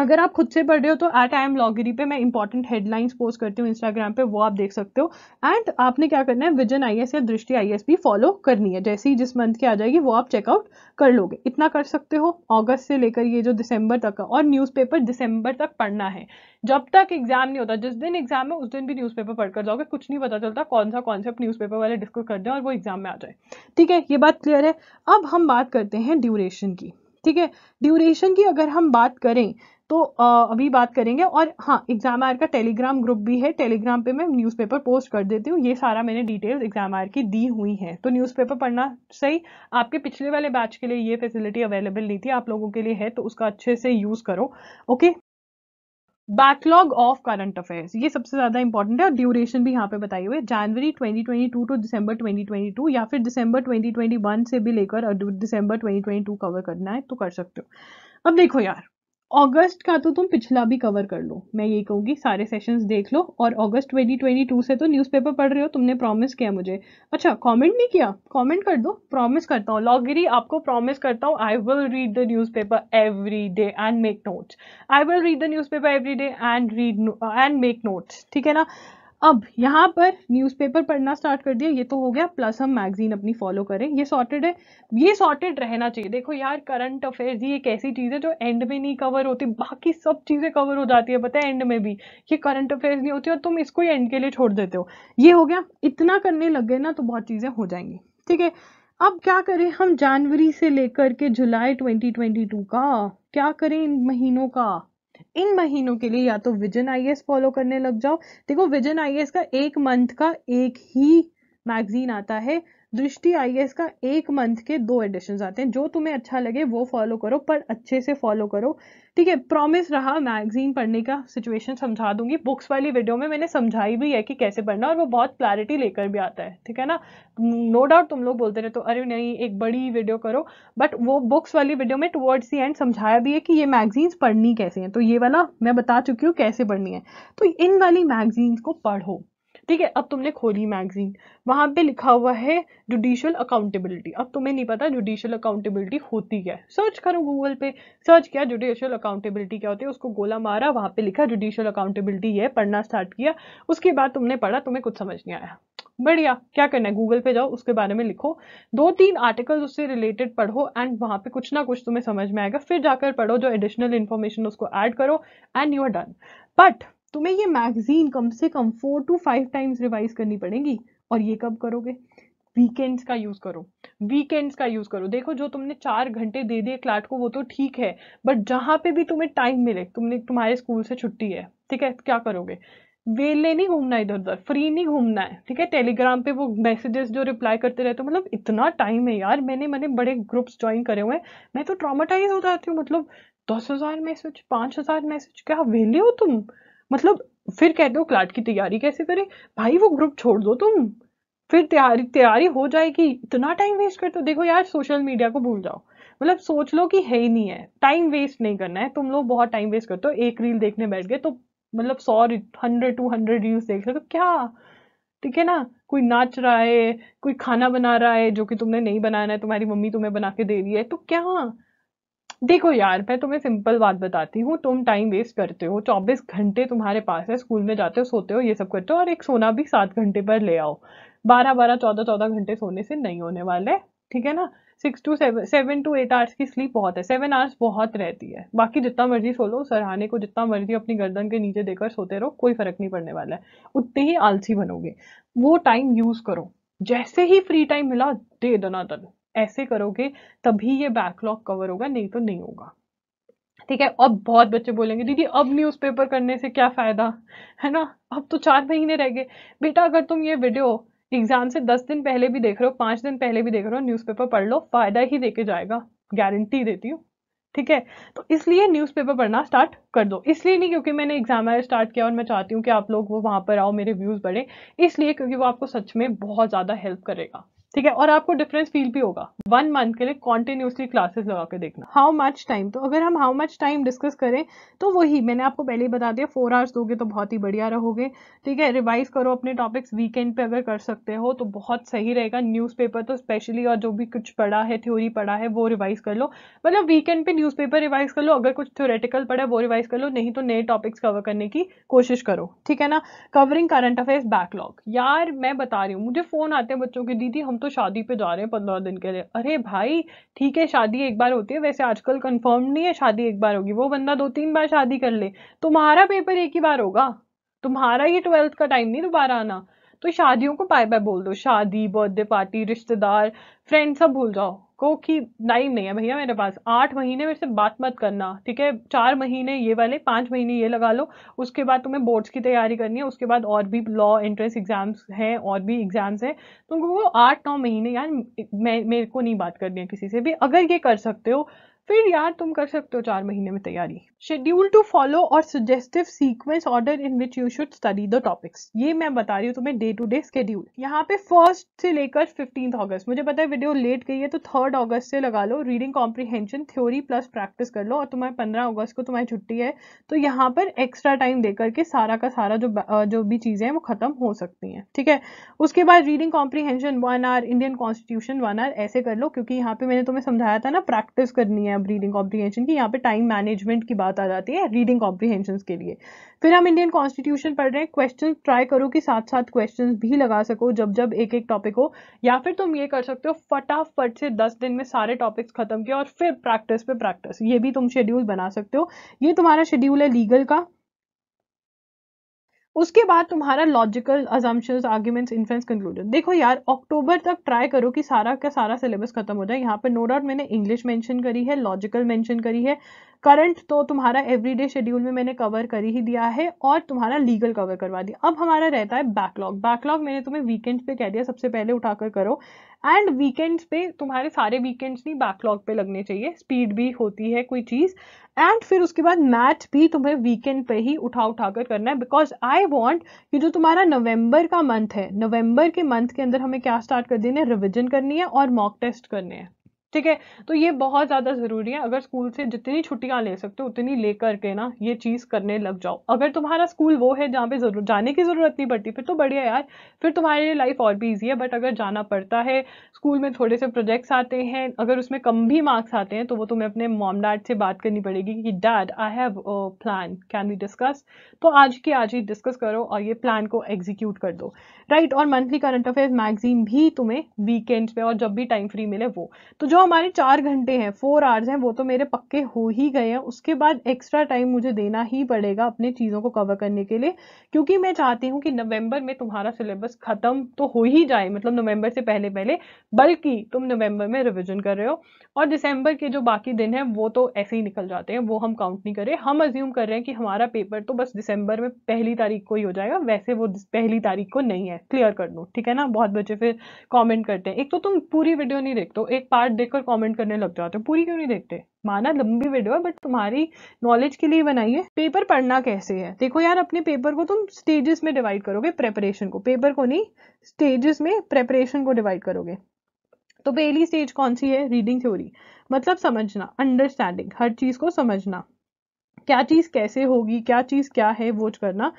अगर आप खुद से पढ़ रहे हो तो एट आई एम लॉगरी पे मैं इंपॉर्टेंट हेडलाइंस पोस्ट करती हूँ इंस्टाग्राम पे वो आप देख सकते हो एंड आपने क्या करना है विजन आई या दृष्टि आई भी फॉलो करनी है जैसे ही जिस मंथ की आ जाएगी वो आप चेकआउट कर लोगे इतना कर सकते हो अगस्त से लेकर ये जो दिसंबर तक का और न्यूज़पेपर दिसंबर तक पढ़ना है जब तक एग्जाम नहीं होता जिस दिन एग्जाम है उस दिन भी न्यूज़पेपर पढ़कर जाओगे कुछ नहीं पता चलता कौन सा कॉन्सेप्ट न्यूज़पेपर वाले डिस्कस कर दें और वो एग्जाम में आ जाए ठीक है ये बात क्लियर है अब हम बात करते हैं ड्यूरेशन की ठीक है ड्यूरेशन की अगर हम बात करें तो अभी बात करेंगे और हाँ एग्जाम आयर का टेलीग्राम ग्रुप भी है टेलीग्राम पे मैं न्यूज़पेपर पोस्ट कर देती हूँ ये सारा मैंने डिटेल्स एग्जाम आयर की दी हुई है तो न्यूज़पेपर पढ़ना सही आपके पिछले वाले बैच के लिए ये फैसिलिटी अवेलेबल नहीं थी आप लोगों के लिए है तो उसका अच्छे से यूज़ करो okay backlog of current affairs ये सबसे ज़्यादा इंपॉर्टेंट है और ड्यूरेशन भी यहाँ पे बताई हुई है जनवरी 2022 टू टू दिसंबर टू या फिर दिसंबर 2021 से भी लेकर दिसंबर 2022 कवर करना है तो कर सकते हो अब देखो यार अगस्त का तो तुम पिछला भी कवर कर लो मैं यही कहूँगी सारे सेशंस देख लो और अगस्त 2022 से तो न्यूज़पेपर पढ़ रहे हो तुमने प्रॉमिस किया मुझे अच्छा कमेंट नहीं किया कमेंट कर दो प्रॉमिस करता हूँ लॉगिरी आपको प्रॉमिस करता हूँ I will read the newspaper every day and make notes I will read the newspaper every day and read and make notes ठीक है ना अब यहाँ पर न्यूज़पेपर पढ़ना स्टार्ट कर दिया ये तो हो गया प्लस हम मैगजीन अपनी फॉलो करें ये सॉर्टेड है ये सॉर्टेड रहना चाहिए देखो यार करंट अफेयर्स ये एक ऐसी चीज़ है जो एंड में नहीं कवर होती बाकी सब चीज़ें कवर हो जाती है पता है एंड में भी ये करंट अफेयर्स नहीं होती और तुम इसको ही एंड के लिए छोड़ देते हो ये हो गया इतना करने लग गए ना तो बहुत चीज़ें हो जाएंगी ठीक है अब क्या करें हम जनवरी से लेकर के जुलाई ट्वेंटी का क्या करें इन महीनों का इन महीनों के लिए या तो विजन आई फॉलो करने लग जाओ देखो विजन आई का एक मंथ का एक ही मैगजीन आता है दृष्टि आई का एक मंथ के दो एडिशन आते हैं जो तुम्हें अच्छा लगे वो फॉलो करो पर अच्छे से फॉलो करो ठीक है प्रॉमिस रहा मैगजीन पढ़ने का सिचुएशन समझा दूंगी बुक्स वाली वीडियो में मैंने समझाई भी है कि कैसे पढ़ना और वो बहुत क्लैरिटी लेकर भी आता है ठीक है ना नो डाउट तुम लोग बोलते रहे तो अरे नहीं एक बड़ी वीडियो करो बट वो बुक्स वाली वीडियो में टुवर्ड्स दी एंड समझाया भी है कि ये मैगजीन्स पढ़नी कैसे हैं तो ये वाला मैं बता चुकी हूँ कैसे पढ़नी है तो इन वाली मैगजीन्स को पढ़ो ठीक है अब तुमने खोली मैगजीन वहां पे लिखा हुआ है जुडिशियल अकाउंटेबिलिटी अब तुम्हें नहीं पता जुडिशियल अकाउंटेबिलिटी होती क्या है सर्च करो गूगल पे सर्च किया जुडिशियल अकाउंटेबिलिटी क्या होती है उसको गोला मारा वहां पे लिखा जुडिशियल अकाउंटेबिलिटी ये पढ़ना स्टार्ट किया उसके बाद तुमने पढ़ा तुम्हें कुछ समझ नहीं आया बढ़िया क्या करना है गूगल पे जाओ उसके बारे में लिखो दो तीन आर्टिकल उससे रिलेटेड पढ़ो एंड वहां पे कुछ ना कुछ तुम्हें समझ में आएगा फिर जाकर पढ़ो जो एडिशनल इन्फॉर्मेशन उसको ऐड करो and you are done but तुम्हें ये मैगजीन कम से कम four to five times revise करनी पड़ेगी और ये कब करोगे वीकेंड्स का यूज़ करो वीकेंड्स का यूज़ करो देखो जो तुमने चार घंटे दे दिए क्लाट को वो तो ठीक है बट जहां पे भी तुम्हें टाइम मिले तुमने तुम्हारे स्कूल से छुट्टी है ठीक है क्या करोगे वेले नहीं घूमना इधर उधर फ्री नहीं घूमना है ठीक है टेलीग्राम पे वो मैसेजेस जो रिप्लाई करते रहते हो मतलब इतना टाइम है यार मैंने मैंने बड़े ग्रुप्स ज्वाइन करे हुए हैं मैं तो ट्रामाटाइज हो जाती हूँ मतलब दस हज़ार मैसेज पांच हज़ार मैसेज क्या वेले हो तुम मतलब फिर कहते हो क्लाट की तैयारी कैसे करें भाई वो ग्रुप छोड़ दो तुम फिर तैयारी तैयारी हो जाएगी इतना टाइम वेस्ट करते हो देखो यार सोशल मीडिया को भूल जाओ मतलब सोच लो कि है ही नहीं है टाइम वेस्ट नहीं करना है तुम लोग बहुत टाइम वेस्ट करते हो एक रील देखने बैठ गए तो मतलब सौ हंड्रेड टू हंड्रेड रील्स देख रहे हो तो क्या ठीक है ना कोई नाच रहा है कोई खाना बना रहा है जो कि तुमने नहीं बनाना है तुम्हारी मम्मी तुम्हें बना के दे रही है तो क्या देखो यार मैं तुम्हें सिंपल बात बताती हूँ तुम टाइम वेस्ट करते हो चौबीस घंटे तुम्हारे पास है स्कूल में जाते हो सोते हो ये सब करते हो और एक सोना भी सात घंटे पर ले आओ बारह बारह चौदह चौदह घंटे सोने से नहीं होने वाले ठीक है ना six to seven seven to eight hours की स्लीप बहुत है सेवन आवर्स बहुत रहती है बाकी जितना मर्जी सो लो सरहाने को जितना मर्जी अपनी गर्दन के नीचे देकर सोते रहो कोई फर्क नहीं पड़ने वाला है उतने ही आलसी बनोगे वो टाइम यूज करो जैसे ही फ्री टाइम मिला दे दना दन ऐसे करोगे तभी ये बैकलॉग कवर होगा नहीं तो नहीं होगा ठीक है अब बहुत बच्चे बोलेंगे दीदी अब न्यूज़पेपर करने से क्या फ़ायदा है ना अब तो चार महीने रह गए बेटा अगर तुम ये वीडियो एग्ज़ाम से दस दिन पहले भी देख रहे हो पाँच दिन पहले भी देख रहे हो न्यूज़पेपर पढ़ लो फ़ायदा ही देके जाएगा गारंटी देती हूँ ठीक है तो इसलिए न्यूज़पेपर पढ़ना स्टार्ट कर दो इसलिए नहीं क्योंकि मैंने एग्जाम आया स्टार्ट किया और मैं चाहती हूँ कि आप लोग वो वहाँ पर आओ मेरे व्यूज़ बढ़े इसलिए क्योंकि वो आपको सच में बहुत ज़्यादा हेल्प करेगा ठीक है और आपको डिफरेंस फील भी होगा वन मंथ के लिए कॉन्टिन्यूसली क्लासेस लगा के देखना हाउ मच टाइम तो अगर हम हाउ मच टाइम डिस्कस करें तो वही मैंने आपको पहले ही बता दिया फोर आवर्स दोगे तो बहुत ही बढ़िया रहोगे ठीक है रिवाइज करो अपने टॉपिक्स वीकेंड पे अगर कर सकते हो तो बहुत सही रहेगा न्यूज़पेपर तो स्पेशली और जो भी कुछ पढ़ा है थ्योरी पढ़ा है वो रिवाइज कर लो मतलब वीकेंड पे न्यूज रिवाइज कर लो अगर कुछ थ्योरेटिकल पढ़ा है वो रिवाइज कर लो नहीं तो नए टॉपिक्स कवर करने की कोशिश करो ठीक है ना कवरिंग करंट अफेयर्स बैकलॉग यार मैं बता रही हूँ मुझे फ़ोन आते हैं बच्चों के दीदी हम तो शादी पे जा रहे हैं पंद्रह दिन के लिए अरे भाई ठीक है शादी एक बार होती है वैसे आजकल कंफर्म नहीं है शादी एक बार होगी वो बंदा दो तीन बार शादी कर ले तुम्हारा पेपर एक ही बार होगा तुम्हारा ही ट्वेल्थ का टाइम नहीं दोबारा आना तो शादियों को बाय बाय बोल दो शादी बर्थडे पार्टी रिश्तेदार फ्रेंड सब भूल जाओ को कि टाइम नहीं है भैया मेरे पास आठ महीने मेरे से बात मत करना ठीक है चार महीने ये वाले पाँच महीने ये लगा लो उसके बाद तुम्हें बोर्ड्स की तैयारी करनी है उसके बाद और भी लॉ एंट्रेंस एग्जाम्स हैं और भी एग्जाम्स हैं तुम वो आठ नौ महीने यार मैं मेरे को नहीं बात करनी है किसी से भी अगर ये कर सकते हो फिर यार तुम कर सकते हो चार महीने में तैयारी शेड्यूल टू फॉलो और suggestive sequence order in which you should study the topics ये मैं बता रही हूँ तुम्हें डे टू डे स्केड्यूल यहाँ पे फर्स्ट से लेकर फिफ्टींथ अगस्त मुझे पता है वीडियो लेट गई है तो थर्ड अगस्त से लगा लो reading comprehension theory plus practice कर लो और तुम्हारे पंद्रह अगस्त को तुम्हारी छुट्टी है तो यहाँ पर एक्स्ट्रा टाइम दे करके सारा का सारा जो जो भी चीज़ें हैं वो खत्म हो सकती हैं ठीक है उसके बाद reading comprehension one hour Indian constitution one hour ऐसे कर लो क्योंकि यहाँ पे मैंने तुम्हें समझाया था ना प्रैक्टिस करनी है अब रीडिंग कॉम्प्रीहेंशन की यहाँ पे टाइम मैनेजमेंट की बात बात आ जाती है रीडिंग कॉम्प्रीहेंशन के लिए फिर हम इंडियन कॉन्स्टिट्यूशन पढ़ रहे हैं क्वेश्चन ट्राई करो कि साथ साथ क्वेश्चन भी लगा सको जब जब एक एक टॉपिक हो या फिर तुम ये कर सकते हो फटाफट से दस दिन में सारे टॉपिक्स खत्म किए और फिर प्रैक्टिस पे प्रैक्टिस ये भी तुम शेड्यूल बना सकते हो ये तुम्हारा शेड्यूल है लीगल का उसके बाद तुम्हारा logical assumptions arguments inference conclusion देखो यार अक्टूबर तक ट्राई करो कि सारा का सारा सिलेबस खत्म हो जाए यहाँ पे नो डाउट मैंने इंग्लिश मेंशन करी है लॉजिकल मेंशन करी है करंट तो तुम्हारा एवरीडे शेड्यूल में मैंने कवर कर ही दिया है और तुम्हारा लीगल कवर करवा दिया अब हमारा रहता है बैकलॉग बैकलॉग मैंने तुम्हें वीकेंड पे कह दिया सबसे पहले उठाकर करो एंड वीकेंड्स पे तुम्हारे सारे वीकेंड्स नहीं बैकलॉग पे लगने चाहिए स्पीड भी होती है कोई चीज़ एंड फिर उसके बाद मैच भी तुम्हें वीकेंड पे ही उठा उठा कर करना है बिकॉज आई वॉन्ट कि जो तुम्हारा नवंबर का मंथ है नवंबर के मंथ के अंदर हमें क्या स्टार्ट कर देना है रिविजन करनी है और मॉक टेस्ट करने हैं ठीक है तो ये बहुत ज़्यादा ज़रूरी है अगर स्कूल से जितनी छुट्टियाँ ले सकते हो उतनी ले करके ना ये चीज़ करने लग जाओ अगर तुम्हारा स्कूल वो है जहाँ पे जरूर जाने की ज़रूरत नहीं पड़ती फिर तो बढ़िया यार फिर तुम्हारे लिए लाइफ और भी ईजी है बट अगर जाना पड़ता है स्कूल में थोड़े से प्रोजेक्ट्स आते हैं अगर उसमें कम भी मार्क्स आते हैं तो वो तुम्हें अपने मॉम डैड से बात करनी पड़ेगी कि dad I have plan can we discuss तो आज की आज ही डिस्कस करो और ये प्लान को एग्जीक्यूट कर दो राइट और मंथली करंट अफेयर मैगजीन भी तुम्हें वीकेंड्स पे और जब भी टाइम फ्री मिले वो तो जो हमारे चार घंटे हैं फोर आवर्स हैं वो तो मेरे पक्के हो ही गए हैं उसके बाद एक्स्ट्रा टाइम मुझे देना ही पड़ेगा अपने चीज़ों को कवर करने के लिए क्योंकि मैं चाहती हूँ कि नवंबर में तुम्हारा सिलेबस ख़त्म तो हो ही जाए मतलब नवंबर से पहले पहले बल्कि तुम नवंबर में रिविजन कर रहे हो और दिसंबर के जो बाकी दिन हैं वो तो ऐसे ही निकल जाते हैं वो हम काउंट नहीं कर रहे हम अज्यूम कर रहे हैं कि हमारा पेपर तो बस दिसंबर में पहली तारीख को ही हो जाएगा वैसे वो पहली तारीख को नहीं है क्लियर कर दूँ ठीक है ना बहुत बच्चे फिर कॉमेंट करते हैं एक तो तुम पूरी वीडियो नहीं देखते हो एक पार्ट देख देखकर कमेंट करने लग जाते हो पूरी क्यों नहीं देखते माना लंबी वीडियो है बट तुम्हारी नॉलेज के लिए बनाई है पेपर पढ़ना कैसे है देखो यार अपने पेपर को तुम स्टेजेस में डिवाइड करोगे प्रेपरेशन को पेपर को नहीं स्टेजेस में प्रेपरेशन को डिवाइड करोगे तो पहली स्टेज कौन सी है रीडिंग थ्योरी मतलब समझना अंडरस्टैंडिंग हर चीज को समझना क्या चीज़ कैसे होगी क्या चीज़ क्या है वो करना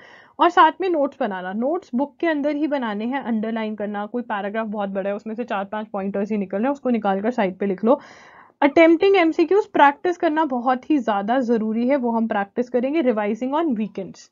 और साथ में नोट्स बनाना नोट्स बुक के अंदर ही बनाने हैं अंडरलाइन करना कोई पैराग्राफ बहुत बड़ा है उसमें से चार पांच पॉइंटर्स ही निकल रहे हैं उसको निकाल कर साइड पे लिख लो अटेम्प्टिंग एमसीक्यूज प्रैक्टिस करना बहुत ही ज़्यादा ज़रूरी है वो हम प्रैक्टिस करेंगे रिवाइजिंग ऑन वीकेंड्स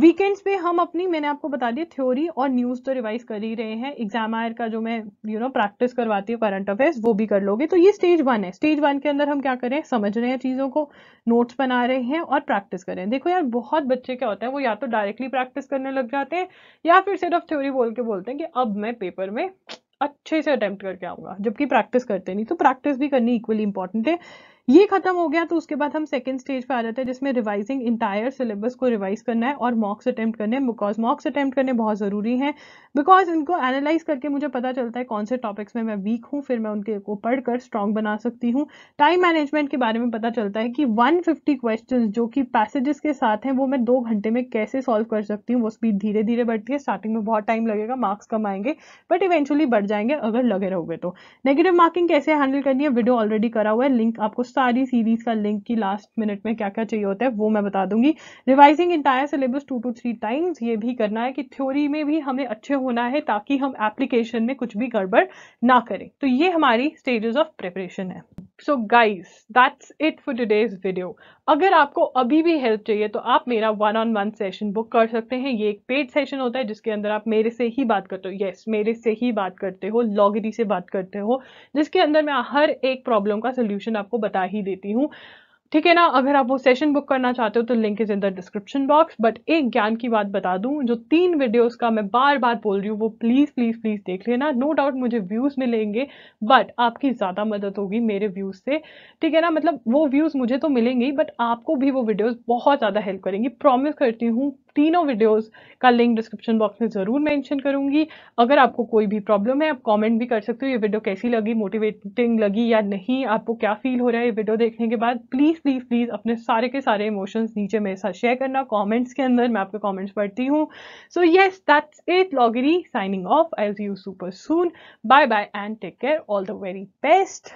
वीकेंड्स पे हम अपनी मैंने आपको बता दिया थ्योरी और न्यूज़ तो रिवाइज कर ही रहे हैं एग्जाम आयर का जो मैं यू नो प्रैक्टिस करवाती हूँ करंट अफेयर्स वो भी कर लोगे तो ये स्टेज वन है स्टेज वन के अंदर हम क्या करें समझ रहे हैं चीज़ों को नोट्स बना रहे हैं और प्रैक्टिस करें देखो यार बहुत बच्चे क्या होता है वो या तो डायरेक्टली प्रैक्टिस करने लग जाते हैं या फिर सिर्फ थ्योरी बोल के बोलते हैं कि अब मैं पेपर में अच्छे से अटैम्प्ट करके आऊँगा जबकि प्रैक्टिस करते नहीं तो प्रैक्टिस भी करनी इक्वली इंपॉर्टेंट है ये खत्म हो गया तो उसके बाद हम सेकेंड स्टेज पे आ जाते हैं जिसमें रिवाइजिंग इंटायर सिलेबस को रिवाइज करना है और मॉक्स अटैम्प्ट करने बिकॉज मॉक्स अटैम्प्ट करने बहुत ज़रूरी हैं बिकॉज इनको एनालाइज करके मुझे पता चलता है कौन से टॉपिक्स में मैं वीक हूँ फिर मैं उनके को पढ़ कर स्ट्रॉन्ग बना सकती हूँ टाइम मैनेजमेंट के बारे में पता चलता है कि वन फिफ्टी जो कि पैसेजेस के साथ हैं वो मैं दो घंटे में कैसे सॉल्व कर सकती हूँ वो स्पीड धीरे धीरे बढ़ती है स्टार्टिंग में बहुत टाइम लगेगा मार्क्स कम आएंगे बट इवेंचुअली बढ़ जाएंगे अगर लगे रहोगे तो नेगेटिव मार्किंग कैसे हैंडल करनी है वीडियो ऑलरेडी करा हुआ है लिंक आपको सारी सीरीज का लिंक की लास्ट मिनट में क्या क्या चाहिए होता है वो मैं बता दूंगी revising entire syllabus two to three times ये भी करना है कि थ्योरी में भी हमें अच्छे होना है ताकि हम एप्लीकेशन में कुछ भी गड़बड़ ना करें तो ये हमारी स्टेजेस ऑफ प्रिपरेशन है so guys that's it for today's video अगर आपको अभी भी हेल्प चाहिए तो आप मेरा one on one session book कर सकते हैं ये एक पेड सेशन होता है जिसके अंदर आप मेरे से ही बात करते हो येस yes, मेरे से ही बात करते हो लॉगरी से बात करते हो जिसके अंदर मैं हर एक प्रॉब्लम का सोल्यूशन आपको बता ही देती हूँ ठीक है ना अगर आप वो सेशन बुक करना चाहते हो तो link is in the description box but एक ज्ञान की बात बता दूं जो तीन वीडियोस का मैं बार बार बोल रही हूँ वो प्लीज़ प्लीज़ प्लीज़ देख लेना नो डाउट मुझे व्यूज़ मिलेंगे बट आपकी ज़्यादा मदद होगी मेरे व्यूज़ से ठीक है ना मतलब वो व्यूज़ मुझे तो मिलेंगे ही बट आपको भी वो वीडियोज़ बहुत ज़्यादा हेल्प करेंगी प्रॉमिस करती हूँ तीनों वीडियोस का लिंक डिस्क्रिप्शन बॉक्स में ज़रूर मेंशन करूंगी अगर आपको कोई भी प्रॉब्लम है आप कमेंट भी कर सकते हो ये वीडियो कैसी लगी मोटिवेटिंग लगी या नहीं आपको क्या फील हो रहा है ये वीडियो देखने के बाद प्लीज़ प्लीज़ प्लीज़ अपने सारे के सारे इमोशंस नीचे मेरे साथ शेयर करना कॉमेंट्स के अंदर मैं आपके कॉमेंट्स पढ़ती हूँ so yes that's it Lawgiri signing off I you super soon bye bye and take care all the very best